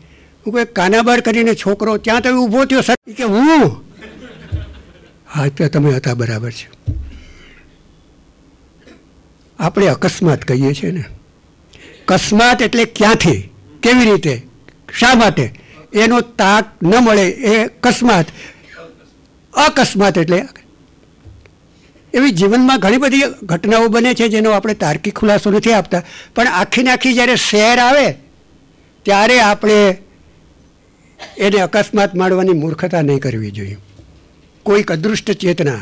હું કોઈ કાનાબાર કરીને છોકરો ત્યાં તમે ઊભો થયો સર કે હું હા તો તમે હતા બરાબર છે આપણે અકસ્માત કહીએ છીએ ને અકસ્માત એટલે ક્યાંથી કેવી રીતે શા માટે એનો તાક ન મળે એ અકસ્માત અકસ્માત એટલે એવી જીવનમાં ઘણી બધી ઘટનાઓ બને છે જેનો આપણે તાર્કિક ખુલાસો નથી આપતા પણ આખીને આખી જ્યારે શહેર આવે ત્યારે આપણે એને અકસ્માત માણવાની મૂર્ખતા નહીં કરવી જોઈએ કોઈક અદૃષ્ટ ચેતના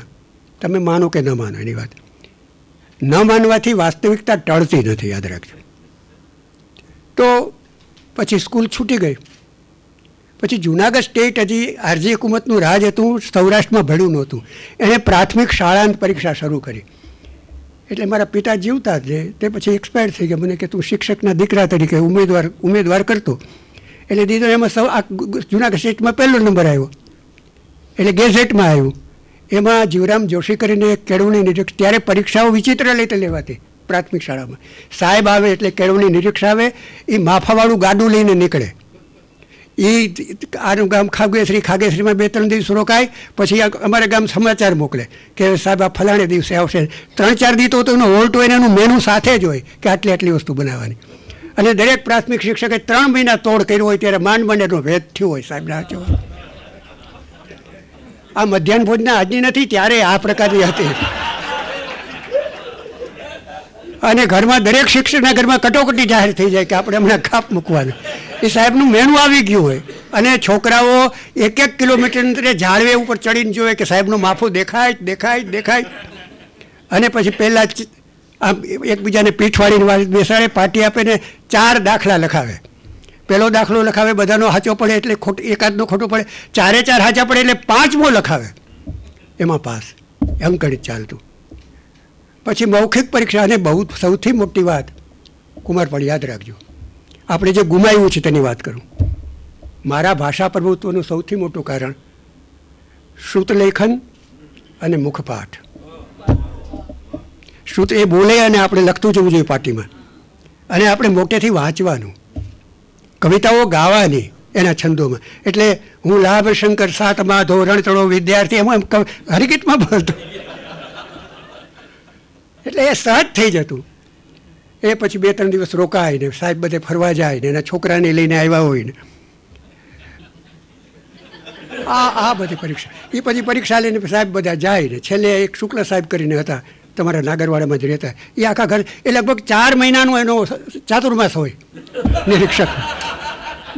તમે માનો કે ન માનો એની વાત ન માનવાથી વાસ્તવિકતા ટળતી નથી યાદ રાખજો તો પછી સ્કૂલ છૂટી ગઈ પછી જુનાગઢ સ્ટેટ હજી અરજી હુકુમતનું રાજ હતું સૌરાષ્ટ્રમાં ભળ્યું નહોતું એણે પ્રાથમિક શાળાંત પરીક્ષા શરૂ કરી એટલે મારા પિતા જીવતા જ તે પછી એક્સપાયર થઈ ગયા મને કે તું શિક્ષકના દીકરા તરીકે ઉમેદવાર ઉમેદવાર કરતો એટલે દીધો એમાં સૌ આ જુનાગઢ સ્ટેટમાં પહેલો નંબર આવ્યો એટલે ગેઝેટમાં આવ્યું એમાં જીવરામ જોશી કરીને એક કેળવણી નિરીક્ષક ત્યારે પરીક્ષાઓ વિચિત્ર રીતે લેવાતી પ્રાથમિક શાળામાં સાહેબ આવે એટલે કેળવણી નિરીક્ષક આવે એ માફાવાળું ગાડું લઈને નીકળે એ આનું ગામ ખાગેશ્રી ખાગેશ્રીમાં બે ત્રણ દિવસ રોકાય પછી અમારે ગામ સમાચાર મોકલે કે સાહેબ આ ફલાણે દિવસે આવશે ત્રણ ચાર દિવસ તો એનો હોલ્ટ હોય ને એનું મેનુ સાથે જ હોય કે આટલી આટલી વસ્તુ બનાવવાની અને દરેક પ્રાથમિક શિક્ષકે ત્રણ મહિના તોડ કર્યો હોય ત્યારે માંડ માંડેનો ભેદ થયો હોય સાહેબ સાહેબના આ મધ્યાહન ભોજના આજની નથી ત્યારે આ પ્રકારની હતી અને ઘરમાં દરેક શિક્ષકના ઘરમાં કટોકટી જાહેર થઈ જાય કે આપણે હમણાં ખાપ મૂકવાનું એ સાહેબનું મેણું આવી ગયું હોય અને છોકરાઓ એક એક કિલોમીટર અંતરે ઝાડવે ઉપર ચડીને જોવે કે સાહેબનું માફું દેખાય દેખાય દેખાય અને પછી પહેલાં આમ એકબીજાને પીઠવાળીને વાત બેસાડે પાર્ટી આપીને ચાર દાખલા લખાવે પહેલો દાખલો લખાવે બધાનો હાચો પડે એટલે ખોટ એકાદનો ખોટો પડે ચારે ચાર હાચા પડે એટલે પાંચમો લખાવે એમાં પાસ એમ કરી ચાલતું પછી મૌખિક પરીક્ષા અને બહુ સૌથી મોટી વાત કુમાર પણ યાદ રાખજો આપણે જે ગુમાવ્યું છે તેની વાત કરું મારા ભાષા પ્રભુત્વનું સૌથી મોટું કારણ શ્રુતલેખન અને મુખપાઠ શ્રુત એ બોલે અને આપણે લખતું જવું જોઈએ પાર્ટીમાં અને આપણે મોટેથી વાંચવાનું કવિતાઓ ગાવાની એના છંદોમાં એટલે હું લાભશંકર સાતમા ધોરણ ચડો વિદ્યાર્થી એમાં હરિકીતમાં ભણતો એટલે એ સહજ થઈ જતું એ પછી બે ત્રણ દિવસ રોકાય ને સાહેબ બધે ફરવા જાય ને એના છોકરાને લઈને આવ્યા હોય ને આ આ બધી પરીક્ષા એ પછી પરીક્ષા લઈને સાહેબ બધા જાય ને છેલ્લે એક શુક્લ સાહેબ કરીને હતા તમારા નાગરવાડામાં જ રહેતા એ આખા ઘર એ લગભગ ચાર મહિનાનો એનો ચાતુર્માસ હોય નિરીક્ષક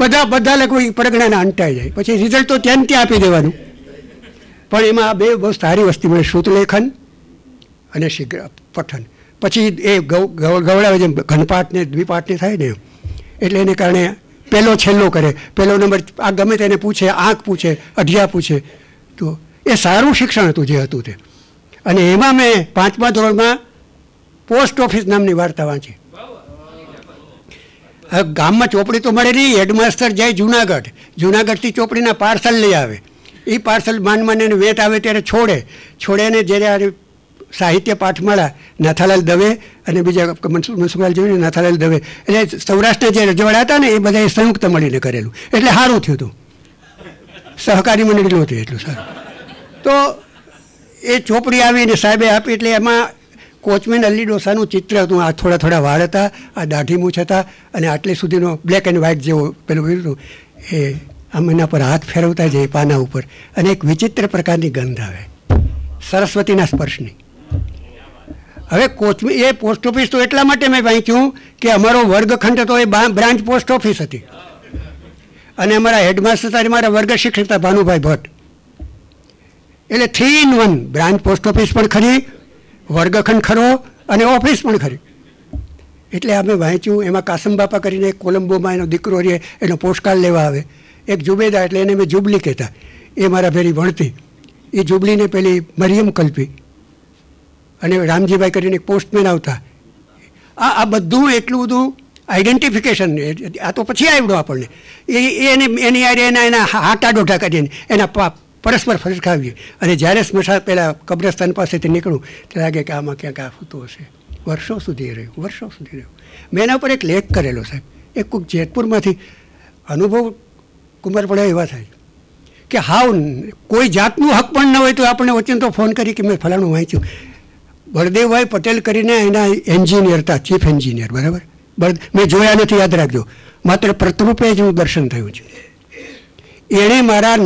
બધા બધા લગભગ પરગણાને અંટાઈ જાય પછી રિઝલ્ટ તો ત્યાં ત્યાં આપી દેવાનું પણ એમાં બે બહુ સારી વસ્તી મળે શ્રુતલેખન અને શીઘ્ર પઠન પછી એ ગવડાવે જેમ ઘનપાઠને દ્વિપાઠને થાય ને એટલે એને કારણે પહેલો છેલ્લો કરે પહેલો નંબર આ ગમે તેને પૂછે આંખ પૂછે અઢિયા પૂછે તો એ સારું શિક્ષણ હતું જે હતું તે અને એમાં મેં પાંચમા ધોરણમાં પોસ્ટ ઓફિસ નામની વાર્તા વાંચી હવે ગામમાં ચોપડી તો મળે નહીં હેડમાસ્ટર જાય જુનાગઢ જુનાગઢથી ચોપડીના પાર્સલ લઈ આવે એ પાર્સલ માંડ માંડ વેટ આવે ત્યારે છોડે છોડે ને જ્યારે સાહિત્ય પાઠમાળા નાથાલાલ દવે અને બીજા મનસુખ મનસુખલાલ જોઈને નાથાલાલ દવે એટલે સૌરાષ્ટ્રના જે રજવાડા હતા ને એ બધાએ સંયુક્ત મળીને કરેલું એટલે સારું થયું હતું સહકારી મંડળી હતું એટલું સારું તો એ ચોપડી આવીને સાહેબે આપી એટલે એમાં કોચમેન અલી ડોસાનું ચિત્ર હતું આ થોડા થોડા વાળ હતા આ દાઢી મૂછ હતા અને આટલે સુધીનો બ્લેક એન્ડ વ્હાઇટ જેવો પેલું હતું એ આમ એના પર હાથ ફેરવતા જાય પાના ઉપર અને એક વિચિત્ર પ્રકારની ગંધ આવે સરસ્વતીના સ્પર્શની હવે કોચમી એ પોસ્ટ ઓફિસ તો એટલા માટે મેં વાંચ્યું કે અમારો વર્ગખંડ તો એ બ્રાન્ચ પોસ્ટ ઓફિસ હતી અને અમારા હેડમાસ્ટર હતા મારા વર્ગ શિક્ષક હતા ભાનુભાઈ ભટ્ટ એટલે three in one branch post office પણ ખરી વર્ગખંડ ખરો અને ઓફિસ પણ ખરી એટલે અમે વાંચ્યું એમાં કાસમ બાપા કરીને કોલંબોમાં એનો દીકરો રહે એનો પોસ્ટકાર્ડ લેવા આવે એક જુબેદા એટલે એને મેં જુબલી કહેતા એ મારા ભેરી ભણતી એ જુબલીને પેલી મરિયમ કલ્પી અને રામજીભાઈ કરીને એક પોસ્ટમેન આવતા આ આ બધું એટલું બધું આઈડેન્ટિફિકેશન આ તો પછી આવડો આપણને એ એને એની આરે એના એના હાટા ડોઢા કરીને એના પાપ પરસ્પર ફરકાવીએ અને જ્યારે સ્મશાન પહેલાં કબ્રસ્તાન પાસેથી નીકળું ત્યારે લાગે કે આમાં ક્યાંક આ ફૂતું હશે વર્ષો સુધી રહ્યું વર્ષો સુધી રહ્યું મેં એના ઉપર એક લેખ કરેલો સાહેબ એ કોઈક જેતપુરમાંથી અનુભવ કુંભાર એવા થાય કે હાવ કોઈ જાતનું હક પણ ન હોય તો આપણને વચ્ચે તો ફોન કરી કે મેં ફલાણું વાંચ્યું બળદેવભાઈ પટેલ કરીને એના એન્જિનિયર હતા ચીફ એન્જિનિયર બરાબર મેં જોયા નથી યાદ રાખજો માત્ર પ્રતરૂપે જ હું દર્શન થયું છે એણે મારા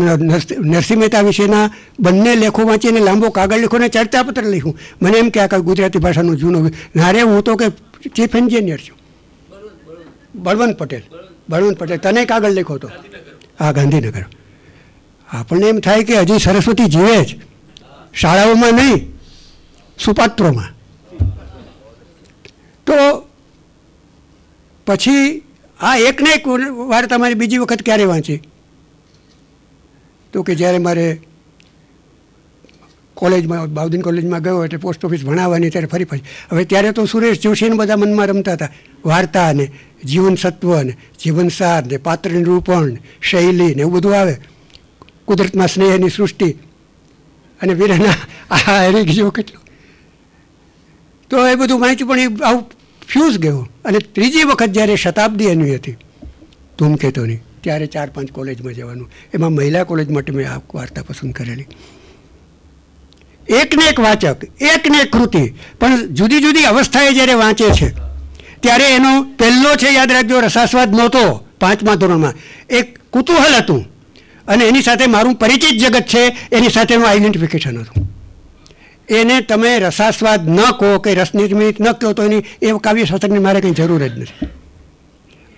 નરસિંહ મહેતા વિશેના બંને લેખો વાંચીને લાંબો કાગળ લખ્યો અને ચર્ચાપત્ર લખ્યું મને એમ કે આ ગુજરાતી ભાષાનું જૂનો નારે હું તો કે ચીફ એન્જિનિયર છું બળવંત પટેલ બળવંત પટેલ તને કાગળ લખ્યો તો હા ગાંધીનગર આપણને એમ થાય કે હજી સરસ્વતી જીવે જ શાળાઓમાં નહીં સુપાત્રોમાં તો પછી આ એક ને એક વાર્તા મારી બીજી વખત ક્યારે વાંચી તો કે જ્યારે મારે કોલેજમાં બાઉદીન કોલેજમાં ગયો એટલે પોસ્ટ ઓફિસ ભણાવવાની ત્યારે ફરી ફરી હવે ત્યારે તો સુરેશ જોશીને બધા મનમાં રમતા હતા વાર્તા અને જીવન સત્વ ને જીવનસાર ને પાત્ર નિરૂપણ શૈલી ને એવું બધું આવે કુદરતમાં સ્નેહની સૃષ્ટિ અને વીરના આ હરી ગયો કેટલો તો એ બધું વાંચ્યું પણ એ આવું ફ્યુઝ ગયું અને ત્રીજી વખત જ્યારે શતાબ્દી એની હતી ધૂમકેતોની ત્યારે ચાર પાંચ કોલેજમાં જવાનું એમાં મહિલા કોલેજ માટે મેં આ વાર્તા પસંદ કરેલી એકને એક વાચક એકને એક કૃતિ પણ જુદી જુદી અવસ્થાએ જ્યારે વાંચે છે ત્યારે એનો પહેલો છે યાદ રાખજો રસાસ્વાદ નહોતો પાંચમા ધોરણમાં એક કુતૂહલ હતું અને એની સાથે મારું પરિચિત જગત છે એની સાથે હું આઈડેન્ટિફિકેશન હતું એને તમે રસાસ્વાદ ન કહો કે રસ ન કહો તો એની એ કાવ્ય શાસ્ત્રની મારે કંઈ જરૂર જ નથી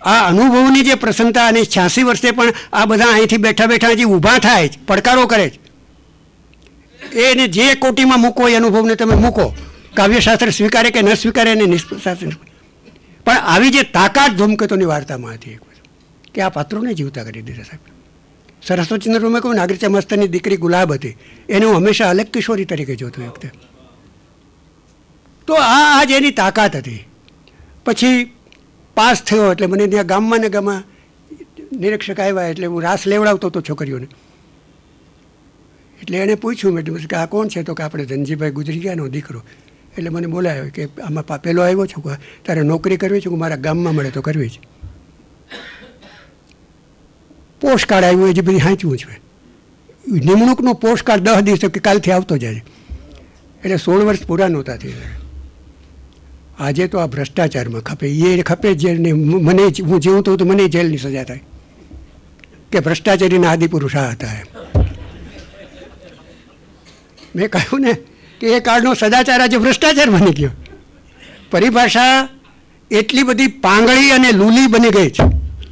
આ અનુભવની જે પ્રસન્નતા અને છ્યાસી વર્ષે પણ આ બધા અહીંથી બેઠા બેઠા જે ઊભા થાય છે પડકારો કરે છે એને જે કોટીમાં મૂકો એ અનુભવને તમે મૂકો કાવ્યશાસ્ત્ર સ્વીકારે કે ન સ્વીકારે એને નિષ્શાસ્ત્ર પણ આવી જે તાકાત ધૂમકેતોની વાર્તામાં હતી એક કે આ પાત્રોને જીવતા કરી દીધા સાહેબ રૂમે કહું નાગરિચા મસ્તની દીકરી ગુલાબ હતી એને હું હંમેશા અલગ કિશોરી તરીકે જોતો એ વખતે તો આ આજ એની તાકાત હતી પછી પાસ થયો એટલે મને ત્યાં ગામમાં ને ગામમાં નિરીક્ષક આવ્યા એટલે હું રાસ લેવડાવતો હતો છોકરીઓને એટલે એને પૂછ્યું મેં કે આ કોણ છે તો કે આપણે ધનજીભાઈ ગયાનો દીકરો એટલે મને બોલાયો કે આમાં પેલો આવ્યો છું તારે નોકરી કરવી છે કે મારા ગામમાં મળે તો કરવી છે પોસ્ટકાર્ડ આવ્યું હજી બધી સાચવું છે નિમણૂકનો પોસ્ટકાર્ડ દસ દિવસે કે કાલથી આવતો જાય એટલે સોળ વર્ષ પૂરા નહોતા થઈ આજે તો આ ભ્રષ્ટાચારમાં ખપે એ ખપે જેને મને હું જીવતો તો મને જેલની સજા થાય કે ભ્રષ્ટાચારીના આદિપુરુષ આ હતા એમ મેં કહ્યું ને કે એ કાળનો સદાચાર આજે ભ્રષ્ટાચાર બની ગયો પરિભાષા એટલી બધી પાંગળી અને લૂલી બની ગઈ છે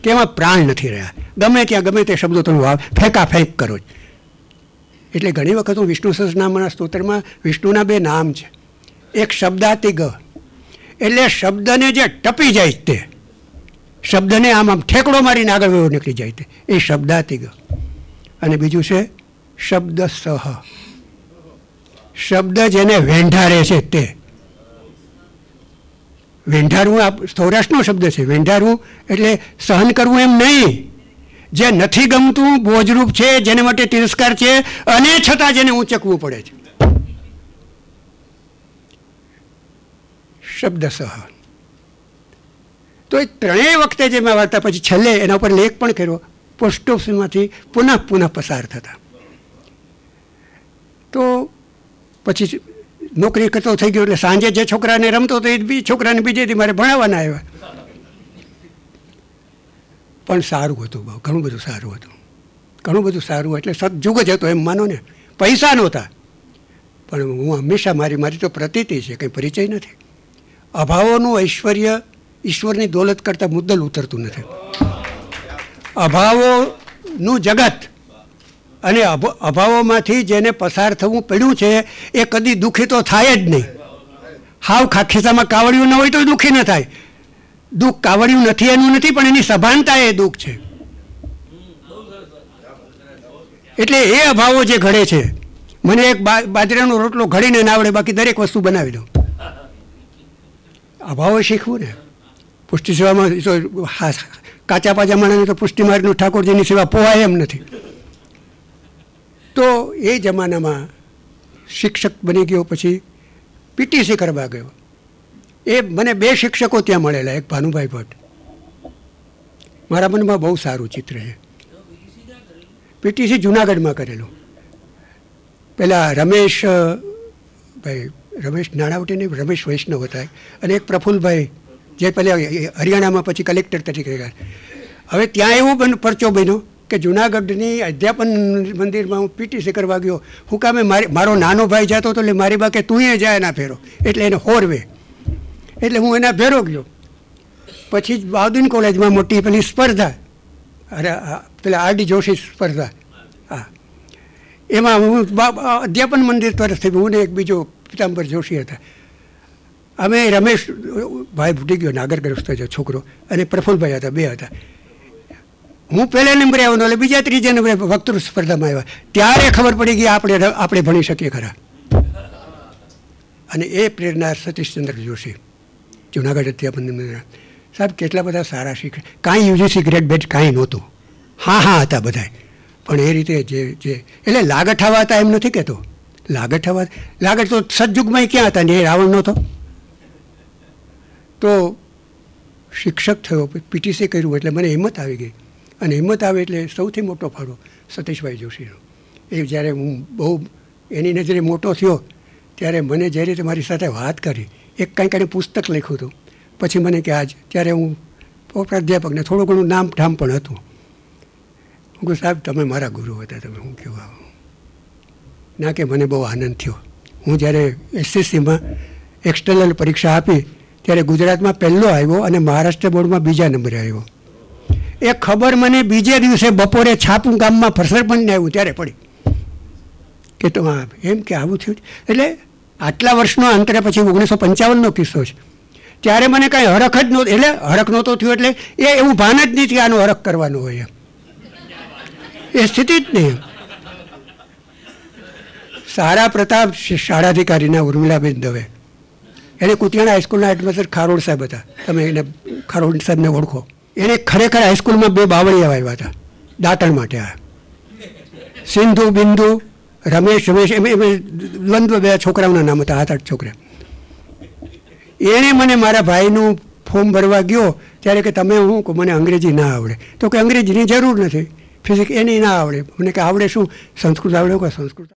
કે એમાં પ્રાણ નથી રહ્યા ગમે ત્યાં ગમે તે શબ્દો તમે વાવ ફેંકા ફેંક કરો જ એટલે ઘણી વખત હું વિષ્ણુ સહસ્રનામના સ્તોત્રમાં વિષ્ણુના બે નામ છે એક શબ્દાતિગ એટલે શબ્દને જે ટપી જાય તે શબ્દને આમ આમ ઠેકડો મારીને આગળ વેવો નીકળી જાય તે એ શબ્દાતિગ અને બીજું છે શબ્દ સહ શબ્દ જેને વેંઢારે છે તે વેંઢારવું આ સૌરાષ્ટ્રનો શબ્દ છે વેંઢારવું એટલે સહન કરવું એમ નહીં જે નથી ગમતું બોજરૂપ છે જેને માટે તિરસ્કાર છે અને છતાં જેને ઊંચકવું પડે છે શબ્દસહ તો એ ત્રણેય વખતે જે મેં વાર્તા પછી છેલ્લે એના ઉપર લેખ પણ કર્યો પોસ્ટ ઓફિસમાંથી પુનઃ પુનઃ પસાર થતા તો પછી નોકરી કરતો થઈ ગયો એટલે સાંજે જે છોકરાને રમતો હતો એ બી છોકરાને બીજેથી મારે ભણાવવાના આવ્યા પણ સારું હતું બહુ ઘણું બધું સારું હતું ઘણું બધું સારું એટલે સદજુગ જ હતો એમ માનો ને પૈસા નહોતા પણ હું હંમેશા મારી મારી તો પ્રતીતિ છે કંઈ પરિચય નથી અભાવોનું ઐશ્વર્ય ઈશ્વરની દોલત કરતાં મુદ્દલ ઉતરતું નથી અભાવોનું જગત અને અભાવોમાંથી જેને પસાર થવું પડ્યું છે એ કદી દુઃખી તો થાય જ નહીં હાવ ખાખીસામાં કાવડિયું ન હોય તો દુઃખી ન થાય દુઃખ કાવડિયું નથી એનું નથી પણ એની સભાનતા એ દુઃખ છે એટલે એ અભાવો જે ઘડે છે મને એક બાજરાનો રોટલો ઘડીને ના આવડે બાકી દરેક વસ્તુ બનાવી દો અભાવો શીખવું ને પુષ્ટિ સેવામાં તો કાચા પાચા માણસને તો પુષ્ટિ માર્ગનું ઠાકોરજીની સેવા પોવાય એમ નથી તો એ જમાનામાં શિક્ષક બની ગયો પછી પીટીસી કરવા ગયો એ મને બે શિક્ષકો ત્યાં મળેલા એક ભાનુભાઈ ભટ્ટ મારા મનમાં બહુ સારું ચિત્ર છે પીટીસી જુનાગઢમાં કરેલું પહેલાં રમેશ ભાઈ રમેશ નાણાવટી નહીં રમેશ વૈષ્ણવ હતા અને એક પ્રફુલ્લભાઈ જે પહેલાં હરિયાણામાં પછી કલેક્ટર તરીકે ગયા હવે ત્યાં એવું બન પરચો બન્યો કે જુનાગઢની અધ્યાપન મંદિરમાં હું પીટીસી કરવા ગયો હું કામે મારી મારો નાનો ભાઈ જતો હતો એટલે મારી બા કે તું જાય ના ફેરો એટલે એને હોરવે એટલે હું એના ભેરો ગયો પછી જ બાદુન કોલેજમાં મોટી પેલી સ્પર્ધા અરે પેલા આર ડી જોશી સ્પર્ધા હા એમાં હું અધ્યાપન મંદિર તરફથી હું ને એક બીજો પિતાંબર જોશી હતા અમે રમેશ ભાઈ ભૂટી ગયો નાગરગ્રસ્ત છે છોકરો અને પ્રફુલભાઈ હતા બે હતા હું પહેલા નંબરે આવવાનો એટલે બીજા ત્રીજા નંબરે વક્તૃ સ્પર્ધામાં આવ્યા ત્યારે ખબર પડી ગઈ આપણે આપણે ભણી શકીએ ખરા અને એ પ્રેરણા સતીશચંદ્ર જોશી જુનાગઢ અધ્યાપન સાહેબ કેટલા બધા સારા શિક્ષક કાંઈ યુજીસી ગ્રેડ બેટ કાંઈ નહોતું હા હા હતા બધાય પણ એ રીતે જે જે એટલે લાગઠાવા હતા એમ નથી કહેતો લાગઠાવા લાગઠ તો સદયુગમાં ક્યાં હતા ને એ રાવણ નહોતો તો શિક્ષક થયો પીટીસી કર્યું એટલે મને હિંમત આવી ગઈ અને હિંમત આવે એટલે સૌથી મોટો ફાળો સતીશભાઈ જોશીનો એ જ્યારે હું બહુ એની નજરે મોટો થયો ત્યારે મને જે રીતે મારી સાથે વાત કરી એક કંઈક એને પુસ્તક લખ્યું હતું પછી મને કે આજ ત્યારે હું પ્રાધ્યાપકને થોડું ઘણું નામ ઠામ પણ હતું હું કહું સાહેબ તમે મારા ગુરુ હતા તમે હું કેવું આવો ના કે મને બહુ આનંદ થયો હું જ્યારે એસએસસીમાં એક્સટર્નલ પરીક્ષા આપી ત્યારે ગુજરાતમાં પહેલો આવ્યો અને મહારાષ્ટ્ર બોર્ડમાં બીજા નંબરે આવ્યો એ ખબર મને બીજે દિવસે બપોરે છાપું ગામમાં ફરસરપંચને આવ્યું ત્યારે પડી કે તો એમ કે આવું થયું એટલે આટલા વર્ષનો અંતરે પછી ઓગણીસો પંચાવનનો કિસ્સો છે ત્યારે મને કાંઈ હરખ જ નહોતો એટલે હરખ નહોતો થયો એટલે એ એવું ભાન જ નહીં કે આનો હરખ કરવાનો હોય એમ એ સ્થિતિ જ નહીં સારા પ્રતાપ શાળાધિકારીના ઉર્મિલાબેન દવે એને કુતિયાણા હાઈસ્કૂલના હેડમાસ્ટર ખારોડ સાહેબ હતા તમે એને ખારોડ સાહેબને ઓળખો એને ખરેખર હાઈસ્કૂલમાં બે બાવળિયા વાવ્યા હતા દાંતણ માટે આ સિંધુ બિંદુ રમેશ રમેશ એમ એમ દ્વંદ્વ બે છોકરાઓના નામ હતા આઠ આઠ છોકરા એણે મને મારા ભાઈનું ફોર્મ ભરવા ગયો ત્યારે કે તમે હું કહું મને અંગ્રેજી ના આવડે તો કે અંગ્રેજીની જરૂર નથી ફિઝિક એની ના આવડે મને કે આવડે શું સંસ્કૃત આવડે કે સંસ્કૃત